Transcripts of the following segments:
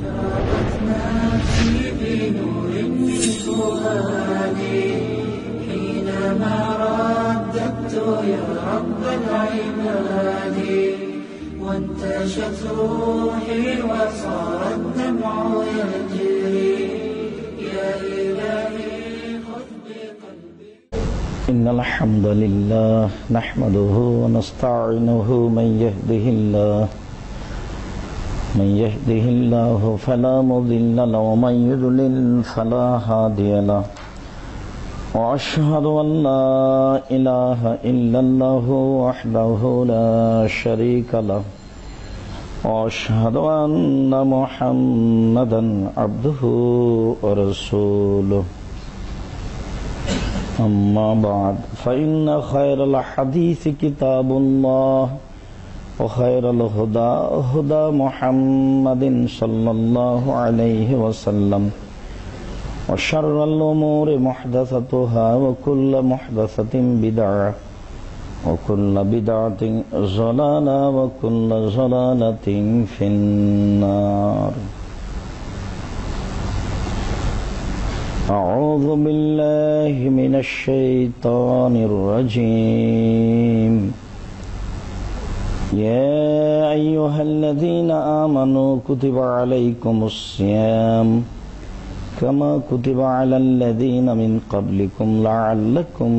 في بنور من فؤادي حينما رددت يا رب العباد وانتشت روحي وصار الدمع يجري يا إلهي خذ بقلبي إن الحمد لله نحمده ونستعينه من يهده الله من يهده الله فلا مضل له ومن يذلل فلا هادي له وأشهد أن لا إله إلا الله وحده لا شريك له وأشهد أن محمدا عبده ورسوله أما بعد فإن خير الحديث كتاب الله وخير الهدى هدى محمد صلى الله عليه وسلم وشر الأمور محدثتها وكل محدثة بدعة وكل بدعة ضلالة وكل ضلالة في النار أعوذ بالله من الشيطان الرجيم يا أيها الذين آمنوا كتب عليكم الصيام كما كتب على الذين من قبلكم لعلكم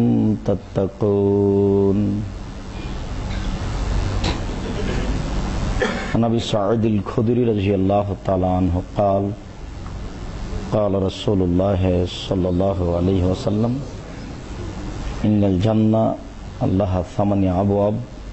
تتقون نبي أبي الخدري رضي الله تعالى عنه قال قال رسول الله صلى الله عليه وسلم إن الجنة الله ثمن أبواب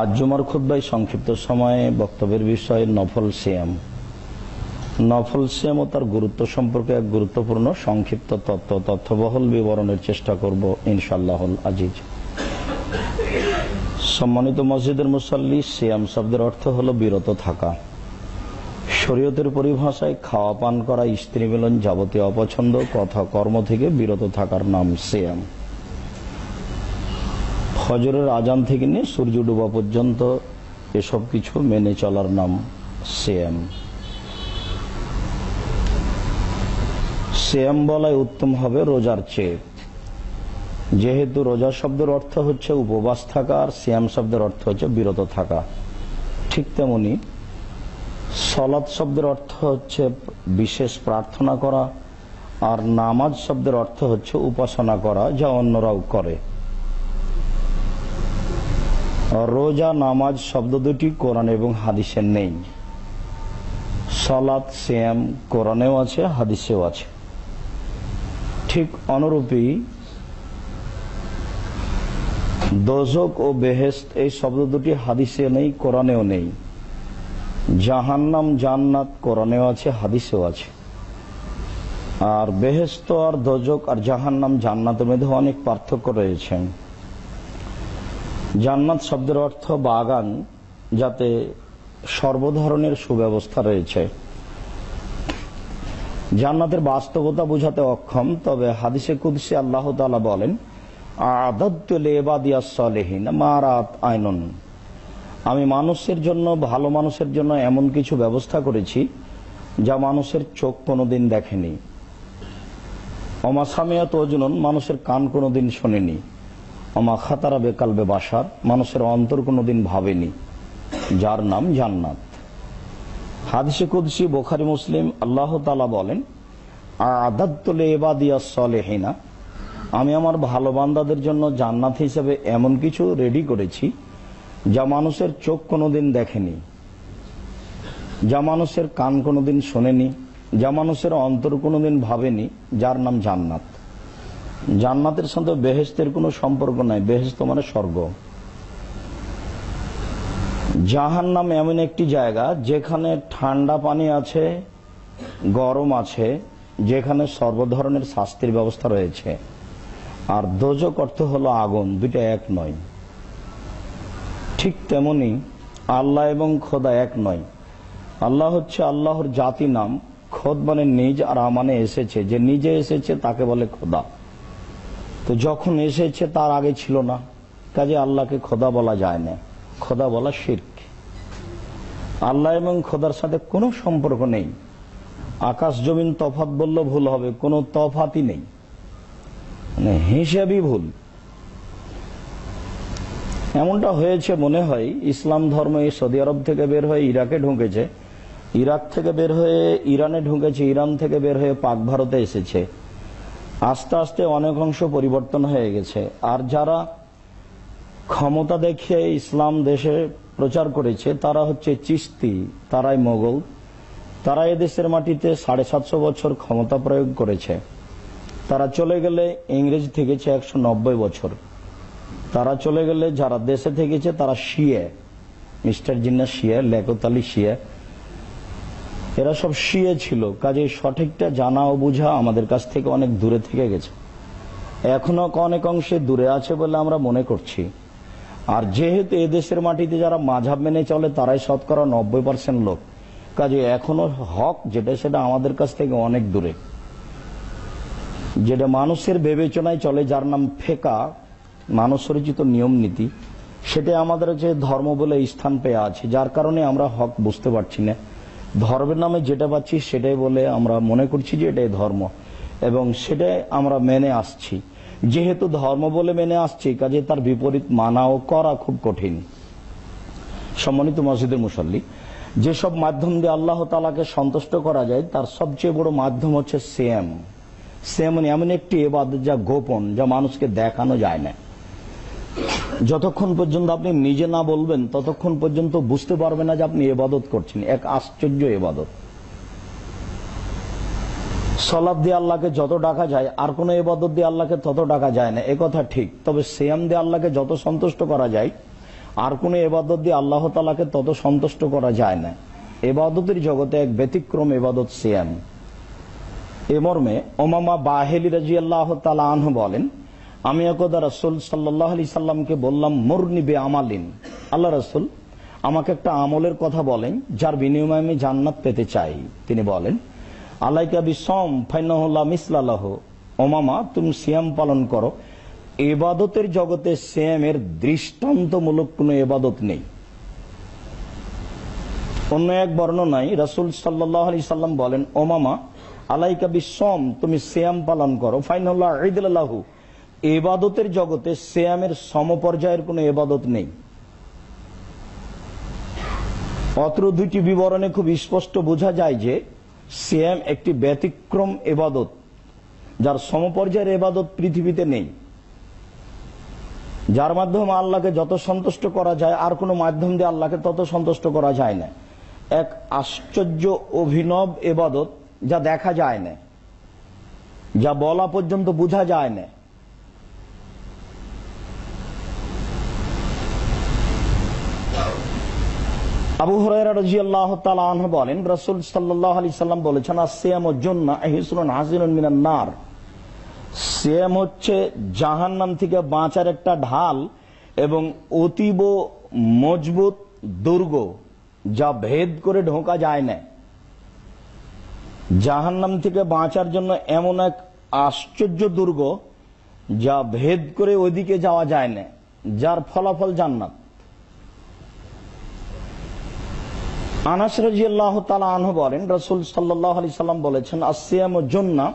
আজ জুমার খুদ্ায় সংক্ষিপ্ত সময়ে বক্তব্যের বিষয় নফল শ্যাম নফল শ্যাম ও তার গুরুত্ব সম্পর্কে এক গুরুত্বপূর্ণ সংক্ষিপ্ত তত্ত্ব তথ্যবহল বিবরণের চেষ্টা করব ইনশাল্লাহ আজিজ সম্মানিত মসজিদের মুসল্লি শ্যাম শব্দের অর্থ হলো বিরত থাকা শরীয়তের পরিভাষায় খাওয়া পান করা স্ত্রী মিলন যাবতীয় অপছন্দ কথা কর্ম থেকে বিরত থাকার নাম শ্যাম ফজরের আজান থেকে নিয়ে সূর্য ডুবা পর্যন্ত এসব কিছু মেনে চলার নাম সেম সেম বলাই উত্তম হবে রোজার চেয়ে যেহেতু রোজা শব্দের অর্থ হচ্ছে উপবাস থাকা আর শ্যাম শব্দের অর্থ হচ্ছে বিরত থাকা ঠিক তেমনি সলাদ শব্দের অর্থ হচ্ছে বিশেষ প্রার্থনা করা আর নামাজ শব্দের অর্থ হচ্ছে উপাসনা করা যা অন্যরাও করে রোজা নামাজ শব্দ দুটি কোরআন এবং হাদিসের নেই সালাত শ্যাম কোরআনেও আছে হাদিসেও আছে ঠিক অনুরূপী দোজক ও বেহেস্ত এই শব্দ দুটি হাদিসে নেই কোরআনেও নেই জাহান্নাম জান্নাত কোরআনেও আছে হাদিসেও আছে আর বেহেস্ত আর দোজক আর জাহান্নাম জান্নাতের মধ্যে অনেক পার্থক্য রয়েছে জান্নাত শব্দের অর্থ বাগান যাতে সর্বধরনের সুব্যবস্থা রয়েছে জান্নাতের বাস্তবতা বোঝাতে অক্ষম তবে হাদিসে কুদসে আল্লাহ তালা বলেন আইনন আমি মানুষের জন্য ভালো মানুষের জন্য এমন কিছু ব্যবস্থা করেছি যা মানুষের চোখ কোনোদিন দেখেনি অমাসামিয়া তো মানুষের কান কোনোদিন শোনেনি অমা খাতারা বেকালবে বাসার মানুষের অন্তর কোনোদিন ভাবেনি যার নাম জান্নাত হাদিসে কুদসি বোখারি মুসলিম আল্লাহ তালা বলেন আদাত্তলে আমি আমার ভালো বান্দাদের জন্য জান্নাত হিসেবে এমন কিছু রেডি করেছি যা মানুষের চোখ কোনোদিন দেখেনি যা মানুষের কান কোনোদিন শোনেনি যা মানুষের অন্তর কোনোদিন ভাবেনি যার নাম জান্নাত জান্নাতের সাথে বেহেস্তের কোনো সম্পর্ক নাই বেহেস্ত মানে স্বর্গ জাহান নাম এমন একটি জায়গা যেখানে ঠান্ডা পানি আছে গরম আছে যেখানে সর্বধরনের শাস্তির ব্যবস্থা রয়েছে আর দোজক অর্থ হলো আগুন দুইটা এক নয় ঠিক তেমনি আল্লাহ এবং খোদা এক নয় আল্লাহ হচ্ছে আল্লাহর জাতি নাম খোদ মানে নিজ আর আমানে এসেছে যে নিজে এসেছে তাকে বলে খোদা তো যখন এসেছে তার আগে ছিল না কাজে আল্লাহকে খোদা বলা যায় না খোদা বলা শির্ক আল্লাহ এবং খোদার সাথে কোনো সম্পর্ক নেই আকাশ জমিন তফাত বললে ভুল হবে কোনো তফাতই নেই মানে হিসেবই ভুল এমনটা হয়েছে মনে হয় ইসলাম ধর্ম এই সৌদি আরব থেকে বের হয়ে ইরাকে ঢুকেছে ইরাক থেকে বের হয়ে ইরানে ঢুকেছে ইরান থেকে বের হয়ে পাক ভারতে এসেছে আস্তে আস্তে অনেক অংশ পরিবর্তন হয়ে গেছে আর যারা ক্ষমতা দেখে ইসলাম দেশে প্রচার করেছে তারা হচ্ছে চিস্তি তারাই মোগল তারা এদেশের মাটিতে সাড়ে সাতশো বছর ক্ষমতা প্রয়োগ করেছে তারা চলে গেলে ইংরেজ থেকেছে একশো নব্বই বছর তারা চলে গেলে যারা দেশে থেকেছে তারা শিয়ে মিস্টার জিন্না শিয়া লেকোতালি শিয়া এরা সব শিয়ে ছিল কাজে সঠিকটা জানা ও বোঝা আমাদের কাছ থেকে অনেক দূরে থেকে গেছে এখনো অনেক অংশে দূরে আছে বলে আমরা মনে করছি আর যেহেতু এদেশের মাটিতে যারা মাঝাব মেনে চলে তারাই শতকরা নব্বই পার্সেন্ট লোক কাজে এখনো হক যেটা সেটা আমাদের কাছ থেকে অনেক দূরে যেটা মানুষের বিবেচনায় চলে যার নাম ফেকা মানুষ রচিত নিয়ম নীতি সেটা আমাদের যে ধর্ম বলে স্থান পেয়ে আছে যার কারণে আমরা হক বুঝতে পারছি না ধর্মের নামে যেটা পাচ্ছি সেটাই বলে আমরা মনে করছি যে এটাই ধর্ম এবং সেটাই আমরা মেনে আসছি যেহেতু ধর্ম বলে মেনে আসছি কাজে তার বিপরীত মানাও করা খুব কঠিন সম্মানিত মসজিদের মুসল্লি যেসব মাধ্যম দিয়ে আল্লাহ তালাকে সন্তুষ্ট করা যায় তার সবচেয়ে বড় মাধ্যম হচ্ছে সেম সেম মানে এমন একটি এবাদত যা গোপন যা মানুষকে দেখানো যায় না যতক্ষণ পর্যন্ত আপনি নিজে না বলবেন ততক্ষণ পর্যন্ত বুঝতে পারবে না যে আপনি এবাদত করছেন এক আশ্চর্য এবাদত সলাপ দিয়ে আল্লাহকে যত ডাকা যায় আর কোন এবাদত দিয়ে আল্লাহকে তত ডাকা যায় না কথা ঠিক তবে সেয়াম দিয়ে আল্লাহকে যত সন্তুষ্ট করা যায় আর কোন এবাদত দিয়ে আল্লাহ তালাকে তত সন্তুষ্ট করা যায় না এবাদতের জগতে এক ব্যতিক্রম এবাদত সিয়াম এ মর্মে ওমামা বাহেলি রাজি আল্লাহ তালা আনহ বলেন আমি একদা রাসুল সাল্লাহ আলি সাল্লামকে বললাম মোর নিবে আমালিন আল্লাহ রাসুল আমাকে একটা আমলের কথা বলেন যার বিনিময়ে আমি জান্নাত পেতে চাই তিনি বলেন আলাইকা বিসম ফাইনাহুল্লাহ মিসলাল্লাহ ওমামা তুমি সিয়াম পালন করো এবাদতের জগতে সিয়ামের দৃষ্টান্তমূলক কোনো এবাদত নেই অন্য এক বর্ণনায় রাসুল সাল্লাহ আলি সাল্লাম বলেন ওমামা আলাইকা বিসম তুমি শ্যাম পালন করো ফাইনাল্লাহ ঈদ আল্লাহু এবাদতের জগতে সেয়ামের সমপর্যায়ের কোনো এবাদত নেই অত্র দুইটি বিবরণে খুব স্পষ্ট বোঝা যায় যে সিয়াম একটি ব্যতিক্রম এবাদত যার সমপর্যায়ের এবাদত পৃথিবীতে নেই যার মাধ্যমে আল্লাহকে যত সন্তুষ্ট করা যায় আর কোনো মাধ্যম দিয়ে আল্লাহকে তত সন্তুষ্ট করা যায় না এক আশ্চর্য অভিনব এবাদত যা দেখা যায় না যা বলা পর্যন্ত বোঝা যায় না আবু হরাহ বলেন রসুল সাল্লাহ আলি সাল্লাম বলেছেন আসিয়াম জন্য মিনান নার সেম হচ্ছে জাহান নাম থেকে বাঁচার একটা ঢাল এবং অতীব মজবুত দুর্গ যা ভেদ করে ঢোকা যায় না জাহান্নাম থেকে বাঁচার জন্য এমন এক আশ্চর্য দুর্গ যা ভেদ করে ওইদিকে যাওয়া যায় না যার ফলাফল জান্নাত আনাস রাজিয়াল্লাহ তালা আনহু বলেন রসুল সাল্লাহ আলি সাল্লাম বলেছেন আসিয়াম জন্না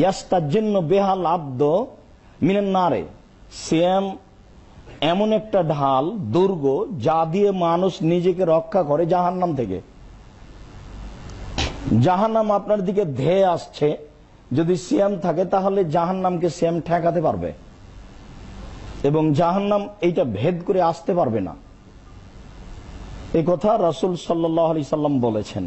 ইয়াস্তার জন্য বেহাল আব্দ মিনেন নারে সিয়াম এমন একটা ঢাল দুর্গ যা দিয়ে মানুষ নিজেকে রক্ষা করে জাহান্নাম থেকে জাহান্নাম আপনার দিকে ধেয়ে আসছে যদি সিয়াম থাকে তাহলে জাহান্নামকে সিয়াম ঠেকাতে পারবে এবং জাহান্নাম এইটা ভেদ করে আসতে পারবে না এ কথা রাসুল সাল্লি সাল্লাম বলেছেন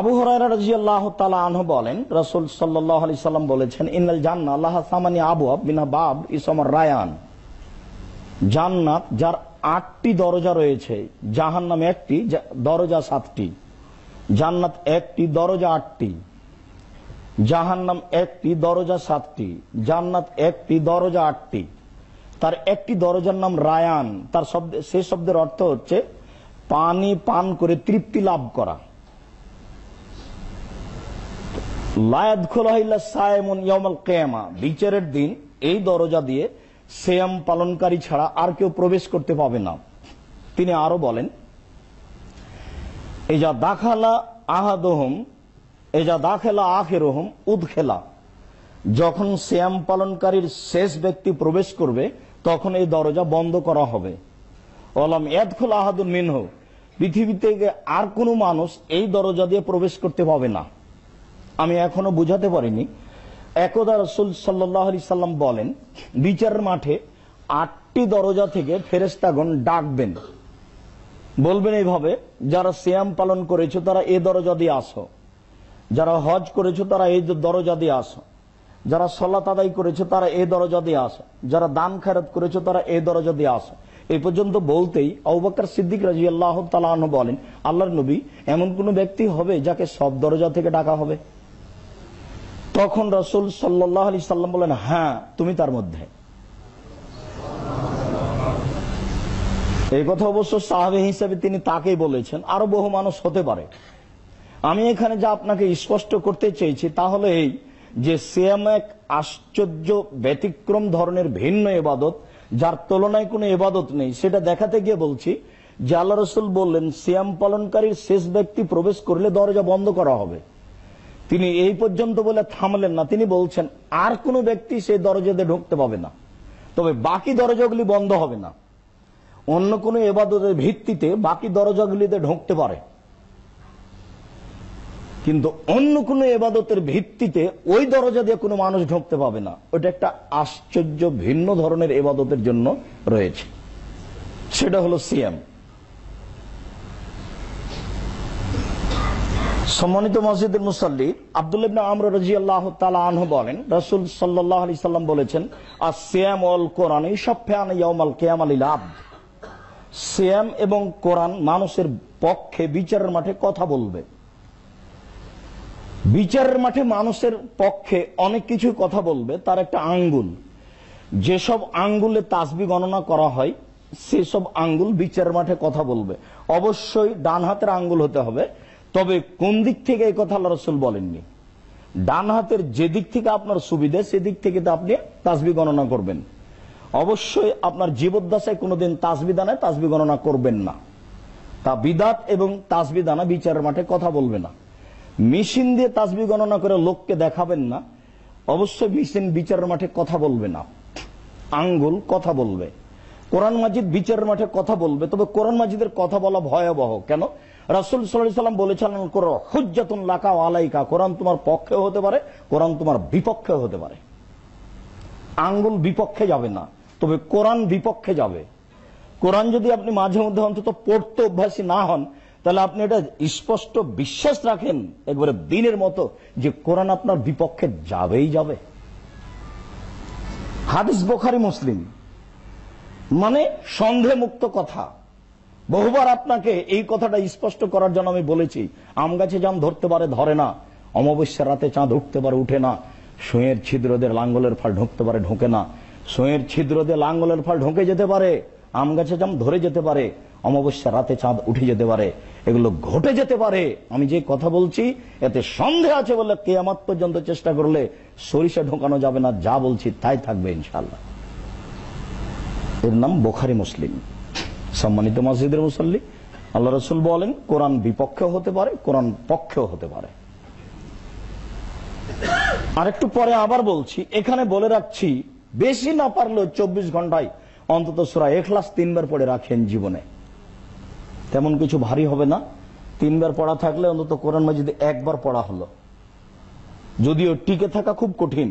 আবু হরাইরাজিয়াল্লাহ তালা আনহ বলেন রাসুল সাল্লি সাল্লাম বলেছেন ইনাল জান্না আল্লাহ সামানি আবু বিনা বাব ইসমর রায়ান জান্নাত যার আটটি দরজা রয়েছে জাহান নামে একটি দরজা সাতটি জান্নাত একটি দরজা আটটি জাহান্নাম একটি দরজা সাতটি জান্নাত একটি দরজা আটটি তার একটি দরজার নাম রায়ান তার শব্দ সেই শব্দের অর্থ হচ্ছে পানি পান করে তৃপ্তি লাভ করা লায়াত খোলা সায়মন ইয়মাল কেয়ামা বিচারের দিন এই দরজা দিয়ে সেয়াম পালনকারী ছাড়া আর কেউ প্রবেশ করতে পাবে না তিনি আরো বলেন এজা দাখালা আহাদহম এজা দাখেলা আখেরহম উদখেলা যখন শ্যাম পালনকারীর শেষ ব্যক্তি প্রবেশ করবে তখন এই দরজা বন্ধ করা হবে অলাম এদখুল আহাদুল মিনহ পৃথিবী থেকে আর কোনো মানুষ এই দরজা দিয়ে প্রবেশ করতে পাবে না আমি এখনো বুঝাতে পারিনি একদা রসুল সাল্লি সাল্লাম বলেন বিচারের মাঠে আটটি দরজা থেকে ফেরেস্তাগণ ডাকবেন বলবেন এইভাবে যারা শ্যাম পালন করেছো তারা এ দরজা দিয়ে আসো যারা হজ করেছো তারা এই দরজা দিয়ে আসো যারা সল্লাত আদায় করেছে তারা এই দরজা দিয়ে আসে যারা দান খেরত করেছে তারা এই দরজা দিয়ে আসে এ পর্যন্ত বলতেই আউবাকর সিদ্দিক রাজি আল্লাহ তালাহ বলেন আল্লাহর নবী এমন কোন ব্যক্তি হবে যাকে সব দরজা থেকে ডাকা হবে তখন রসুল সাল্লাহ আলি সাল্লাম বলেন হ্যাঁ তুমি তার মধ্যে এই কথা অবশ্য সাহাবে হিসেবে তিনি তাকেই বলেছেন আরো বহু মানুষ হতে পারে আমি এখানে যা আপনাকে স্পষ্ট করতে চেয়েছি তাহলে এই যে সিয়াম এক আশ্চর্য ব্যতিক্রম ধরনের ভিন্ন এবাদত যার তুলনায় কোনো এবাদত নেই সেটা দেখাতে গিয়ে বলছি যে আল্লাহ রসুল বললেন সিয়াম পালনকারীর শেষ ব্যক্তি প্রবেশ করলে দরজা বন্ধ করা হবে তিনি এই পর্যন্ত বলে থামলেন না তিনি বলছেন আর কোনো ব্যক্তি সেই দরজাতে ঢুকতে পাবে না তবে বাকি দরজাগুলি বন্ধ হবে না অন্য কোনো এবাদতের ভিত্তিতে বাকি দরজাগুলিতে ঢুকতে পারে কিন্তু অন্য কোনো এবাদতের ভিত্তিতে ওই দরজা দিয়ে কোনো মানুষ ঢুকতে পাবে না ওটা একটা আশ্চর্য ভিন্ন ধরনের এবাদতের জন্য রয়েছে সেটা হলো সিএম সম্মানিত মসজিদ মুসাল্লি আবদুল্লাবিন আমর রাজি আল্লাহ আনহ বলেন রসুল সাল্লাহ আলি সাল্লাম বলেছেন আর শ্যাম অল কোরআন ফেয়ান ইয়াম আল কেয়াম আলী লাভ শ্যাম এবং কোরআন মানুষের পক্ষে বিচারের মাঠে কথা বলবে বিচারের মাঠে মানুষের পক্ষে অনেক কিছু কথা বলবে তার একটা আঙ্গুল যেসব আঙ্গুলে তাসবি গণনা করা হয় সেসব আঙ্গুল বিচারের মাঠে কথা বলবে অবশ্যই ডান হাতের আঙ্গুল হতে হবে তবে কোন দিক থেকে এই কথা আল্লাহ রসুল বলেননি ডান হাতের যে দিক থেকে আপনার সুবিধা সেদিক থেকে তো আপনি তাসবি গণনা করবেন অবশ্যই আপনার জীবদ্দশায় কোনোদিন তাসবি দানায় তাসবি গণনা করবেন না তা বিদাত এবং তাসবি দানা বিচারের মাঠে কথা বলবে না মেশিন দিয়ে তাসবি গণনা করে লোককে দেখাবেন না অবশ্যই মেশিন বিচারের মাঠে কথা বলবে না আঙ্গুল কথা বলবে কোরআন মাজিদ বিচারের মাঠে কথা বলবে তবে কোরআন মাজিদের কথা বলা ভয়াবহ কেন রাসুল সাল্লাম বলেছিলেন হুজ্জাতুন লাকা আলাইকা কোরআন তোমার পক্ষে হতে পারে কোরআন তোমার বিপক্ষে হতে পারে আঙ্গুল বিপক্ষে যাবে না তবে কোরআন বিপক্ষে যাবে কোরআন যদি আপনি মাঝে মধ্যে অন্তত পড়তে অভ্যাসী না হন তাহলে আপনি এটা স্পষ্ট বিশ্বাস রাখেন একবারে দিনের মতো যে কোরআন আপনার বিপক্ষে যাবেই যাবে হাদিস বোখারি মুসলিম মানে সন্দেহ মুক্ত কথা বহুবার আপনাকে এই কথাটা স্পষ্ট করার জন্য আমি বলেছি আম গাছে জাম ধরতে পারে ধরে না অমাবস্যা রাতে চাঁদ উঠতে পারে উঠে না সুয়ের ছিদ্রদের লাঙ্গলের ফাল ঢুকতে পারে ঢোকে না সুয়ের ছিদ্রদের লাঙ্গলের ফাল ঢুকে যেতে পারে আম গাছে জাম ধরে যেতে পারে অমাবস্যা রাতে চাঁদ উঠে যেতে পারে এগুলো ঘটে যেতে পারে আমি যে কথা বলছি এতে সন্দেহ আছে বলে কেয়ামাত পর্যন্ত চেষ্টা করলে সরিষা ঢোকানো যাবে না যা বলছি তাই থাকবে ইনশাল্লাহ এর নাম বোখারি মুসলিম সম্মানিত মসজিদের মুসল্লি আল্লাহ রসুল বলেন কোরআন বিপক্ষে হতে পারে কোরআন পক্ষেও হতে পারে আর একটু পরে আবার বলছি এখানে বলে রাখছি বেশি না পারলেও চব্বিশ ঘন্টায় অন্তত সুরা এখলাস তিনবার পরে রাখেন জীবনে তেমন কিছু ভারী হবে না তিনবার পড়া থাকলে অন্তত কোরআন মাজিদ একবার পড়া হলো যদিও টিকে থাকা খুব কঠিন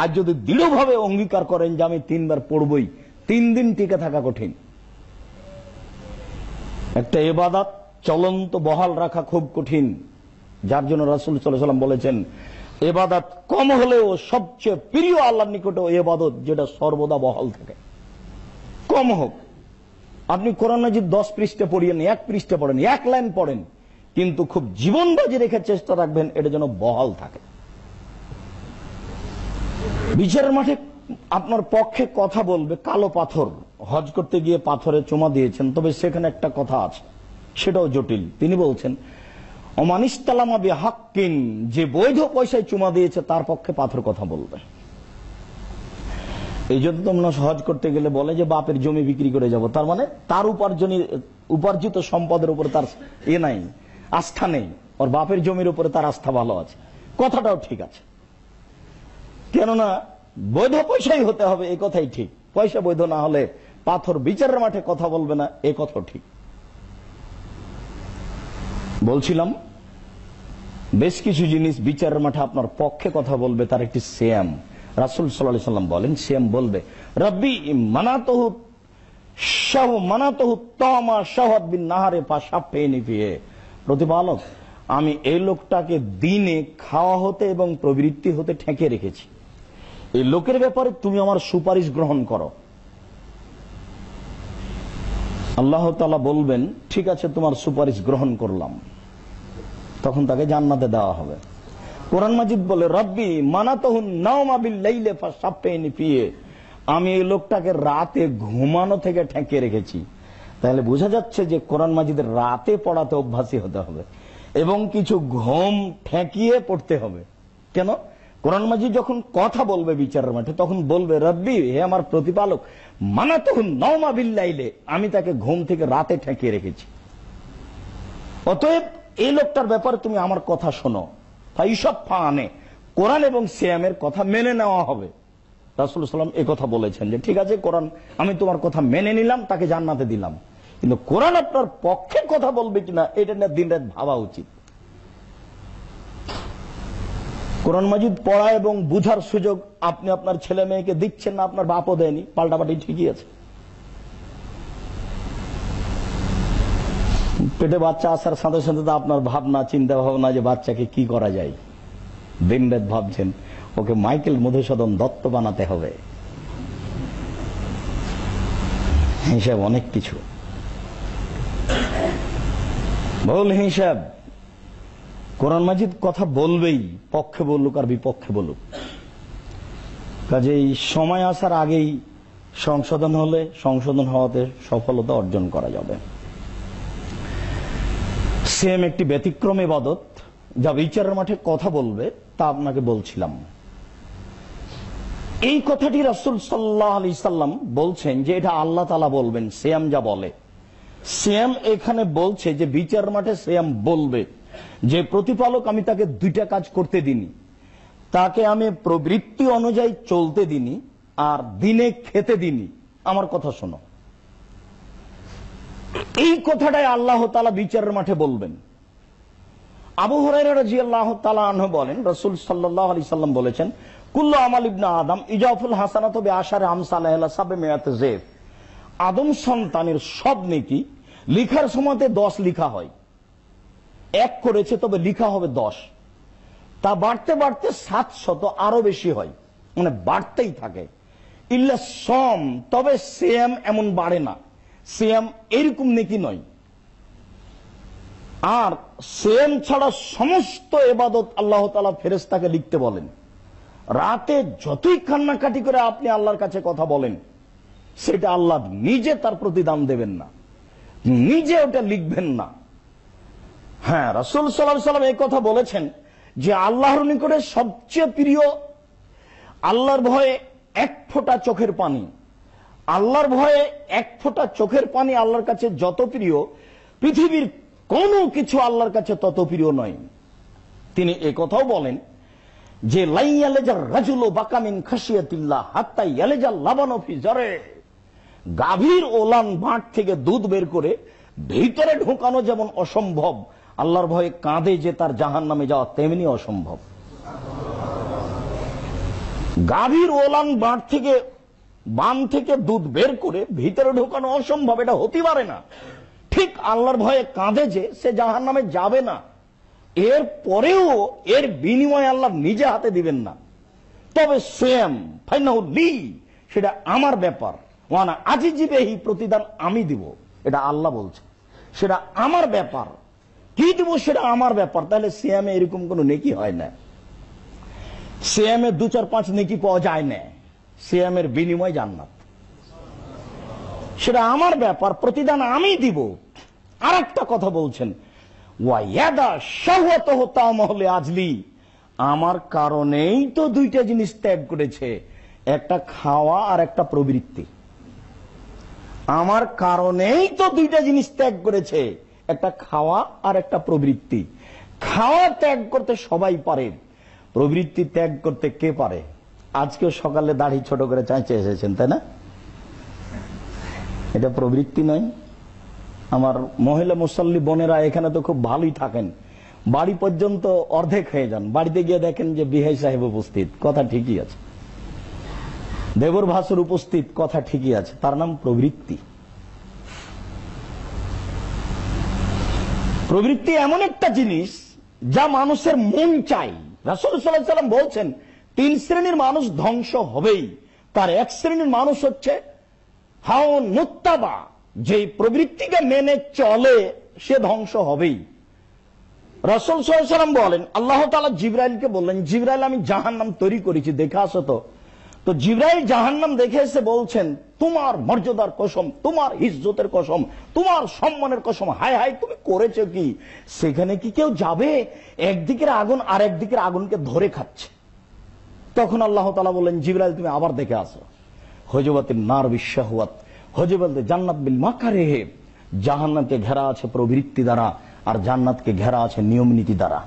আর যদি দৃঢ়ভাবে অঙ্গীকার করেন যে আমি তিনবার পড়বই তিন দিন টিকে থাকা কঠিন একটা এবাদাত চলন্ত বহাল রাখা খুব কঠিন যার জন্য রাসুল সাল্লাম বলেছেন এবাদাত কম হলেও সবচেয়ে প্রিয় আল্লাহর নিকটে এবাদত যেটা সর্বদা বহাল থাকে কম হোক আপনি কোরআন মাজিদ দশ পৃষ্ঠে পড়িয়েন এক পৃষ্ঠে পড়েন এক লাইন পড়েন কিন্তু খুব জীবন বাজি রেখে চেষ্টা রাখবেন এটা যেন বহাল থাকে বিচারের মাঠে আপনার পক্ষে কথা বলবে কালো পাথর হজ করতে গিয়ে পাথরে চুমা দিয়েছেন তবে সেখানে একটা কথা আছে সেটাও জটিল তিনি বলছেন অমানিস্তালামা বি হাক্কিন যে বৈধ পয়সায় চুমা দিয়েছে তার পক্ষে পাথর কথা বলবে এই জন্য তোমরা সহজ করতে গেলে বলে যে বাপের জমি বিক্রি করে যাব তার মানে তার উপার্জনী উপার্জিত সম্পদের উপরে তার এ নাই আস্থা নেই ওর বাপের জমির উপরে তার আস্থা ভালো আছে কথাটাও ঠিক আছে কেননা বৈধ পয়সাই হতে হবে এ কথাই ঠিক পয়সা বৈধ না হলে পাথর বিচারের মাঠে কথা বলবে না এ কথা ঠিক বলছিলাম বেশ কিছু জিনিস বিচারের মাঠে আপনার পক্ষে কথা বলবে তার একটি শ্যাম রাসুল সাল্লাহ সাল্লাম বলেন সেম বলবে রব্বি মানাতহু শাহ মানাতহু তমা নাহারে পা সাপেয়ে নিপিয়ে প্রতিপালক আমি এই লোকটাকে দিনে খাওয়া হতে এবং প্রবৃত্তি হতে ঠেকে রেখেছি এই লোকের ব্যাপারে তুমি আমার সুপারিশ গ্রহণ করো আল্লাহ তালা বলবেন ঠিক আছে তোমার সুপারিশ গ্রহণ করলাম তখন তাকে জান্নাতে দেওয়া হবে কোরআন মাজিদ বলে রব্বি মানাতহুন নাওমা বিল্লাইলে ফাসাফেনি ফিয়ে আমি এই লোকটাকে রাতে ঘুমানো থেকে ঠেকে রেখেছি তাহলে বোঝা যাচ্ছে যে কোরআন মাজিদ রাতে পড়াতে অভ্যাসী হতে হবে এবং কিছু ঘুম ঠেকিয়ে পড়তে হবে কেন কোরআন মাজিদ যখন কথা বলবে বিচারের মাঠে তখন বলবে রব্বি হে আমার প্রতিপালক মানা তখন নওমা বিল্লাইলে আমি তাকে ঘুম থেকে রাতে ঠেকিয়ে রেখেছি অতএব এই লোকটার ব্যাপারে তুমি আমার কথা শোনো ফাইসব ফানে কোরআন এবং সিয়ামের কথা মেনে নেওয়া হবে রাসুল সাল্লাম কথা বলেছেন যে ঠিক আছে কোরআন আমি তোমার কথা মেনে নিলাম তাকে জান্নাতে দিলাম কিন্তু কোরআন আপনার পক্ষে কথা বলবে কিনা এটা না দিন রাত ভাবা উচিত কোরআন মাজিদ পড়া এবং বুঝার সুযোগ আপনি আপনার ছেলে মেয়েকে দিচ্ছেন না আপনার বাপও দেয়নি পাল্টাপাল্টি ঠিকই আছে পেটে বাচ্চা আসার সাথে সাথে তো আপনার ভাবনা চিন্তা ভাবনা যে বাচ্চাকে কি করা যায় দিন রাত ভাবছেন ওকে মাইকেল মধুসূদন দত্ত বানাতে হবে হিসাব অনেক কিছু ভুল হিসাব কোরআন মাজিদ কথা বলবেই পক্ষে বলুক আর বিপক্ষে বলুক কাজেই সময় আসার আগেই সংশোধন হলে সংশোধন হওয়াতে সফলতা অর্জন করা যাবে সেম একটি ব্যতিক্রম এবাদত যা বিচারের মাঠে কথা বলবে তা আপনাকে বলছিলাম এই কথাটি রাসুল সাল্লাহ আলি সাল্লাম বলছেন যে এটা আল্লাহ তালা বলবেন সেম যা বলে সেম এখানে বলছে যে বিচার মাঠে সেম বলবে যে প্রতিপালক আমি তাকে দুইটা কাজ করতে দিনি তাকে আমি প্রবৃত্তি অনুযায়ী চলতে দিনি আর দিনে খেতে দিনি আমার কথা শোনো এই কথাটাই আল্লাহ তালা বিচারের মাঠে বলবেন আবু বলেন রসুল সাল্লাম বলেছেন ইবনা আদম ইজাফুল আদম সন্তানের সব নেকি লিখার সময়তে দশ লিখা হয় এক করেছে তবে লিখা হবে দশ তা বাড়তে বাড়তে সাত শত আরো বেশি হয় মানে বাড়তেই থাকে ইল্লা সম তবে সেম এমন বাড়ে না সিয়াম এরকম নেকি নয় আর সিয়াম ছাড়া সমস্ত এবাদত আল্লাহ তালা ফেরেস্তাকে লিখতে বলেন রাতে যতই কান্নাকাটি করে আপনি আল্লাহর কাছে কথা বলেন সেটা আল্লাহ নিজে তার প্রতি দাম দেবেন না নিজে ওটা লিখবেন না হ্যাঁ রাসুল সাল্লাহ সাল্লাম এই কথা বলেছেন যে আল্লাহর নিকটে সবচেয়ে প্রিয় আল্লাহর ভয়ে এক ফোঁটা চোখের পানি আল্লাহর ভয়ে এক ফোঁটা চোখের পানি আল্লাহর কাছে যত প্রিয় পৃথিবীর কোনো কিছু আল্লাহর কাছে তত প্রিয় নয় তিনি এ কথাও বলেন যে লাইয়ালেজার রাজুল বাকামিন খাসিয়াতিল্লা হাত্তা ইয়ালেজার লাবানফি জরে গাভীর ওলান মাঠ থেকে দুধ বের করে ভিতরে ঢোকানো যেমন অসম্ভব আল্লাহর ভয়ে কাঁদে যে তার জাহান নামে যাওয়া তেমনি অসম্ভব গাভীর ওলান বাঁট থেকে বাম থেকে দুধ বের করে ভিতরে ঢোকানো অসম্ভব এটা হতে পারে না ঠিক আল্লাহর ভয়ে কাঁধে যে সে জাহার নামে যাবে না এর পরেও এর বিনিময়ে আল্লাহ নিজে হাতে দিবেন না তবে সোয়াম ফাইনাল সেটা আমার ব্যাপার ওয়ানা এই প্রতিদান আমি দিব এটা আল্লাহ বলছে সেটা আমার ব্যাপার কি দিব সেটা আমার ব্যাপার তাহলে সিয়ামে এরকম কোনো নেকি হয় না সিয়ামে দু চার পাঁচ নেকি পাওয়া যায় না সিয়ামের বিনিময় জান্নাত সেটা আমার ব্যাপার প্রতিদান আমি দিব আর একটা কথা বলছেন আজলি আমার কারণেই তো দুইটা জিনিস ত্যাগ করেছে একটা খাওয়া আর একটা প্রবৃত্তি আমার কারণেই তো দুইটা জিনিস ত্যাগ করেছে একটা খাওয়া আর একটা প্রবৃত্তি খাওয়া ত্যাগ করতে সবাই পারে প্রবৃত্তি ত্যাগ করতে কে পারে আজকেও সকালে দাড়ি ছোট করে চাইছে এসেছেন তাই না এটা প্রবৃত্তি নয় আমার মহিলা মুসল্লি বোনেরা এখানে তো খুব ভালোই থাকেন বাড়ি পর্যন্ত অর্ধেক হয়ে যান বাড়িতে গিয়ে দেখেন যে বিহাই সাহেব উপস্থিত কথা ঠিকই আছে দেবর ভাসুর উপস্থিত কথা ঠিকই আছে তার নাম প্রবৃত্তি প্রবৃত্তি এমন একটা জিনিস যা মানুষের মন চাই রাসুল সাল্লাম বলছেন তিন শ্রেণীর মানুষ ধ্বংস হবেই তার এক শ্রেণীর মানুষ হচ্ছে হাও নুত্তাবা যে প্রবৃত্তিকে মেনে চলে সে ধ্বংস হবেই রসল সালাম বলেন আল্লাহ তালা জিব্রাইলকে বললেন জিব্রাইল আমি জাহান্নাম তৈরি করেছি দেখে আসো তো তো জিব্রাইল জাহান্নাম দেখে এসে বলছেন তোমার মর্যাদার কসম তোমার ইজ্জতের কসম তোমার সম্মানের কসম হায় হায় তুমি করেছো কি সেখানে কি কেউ যাবে একদিকের আগুন আর একদিকের আগুনকে ধরে খাচ্ছে তখন আল্লাহ তালা বললেন জিবরাইল তুমি আবার দেখে আসো হজবাতের নার বিশ্বাহুয়াত হজবাতে জান্নাত বিল রেহে জাহান্নাতকে ঘেরা আছে প্রবৃত্তি দ্বারা আর জান্নাতকে ঘেরা আছে নিয়ম নীতি দ্বারা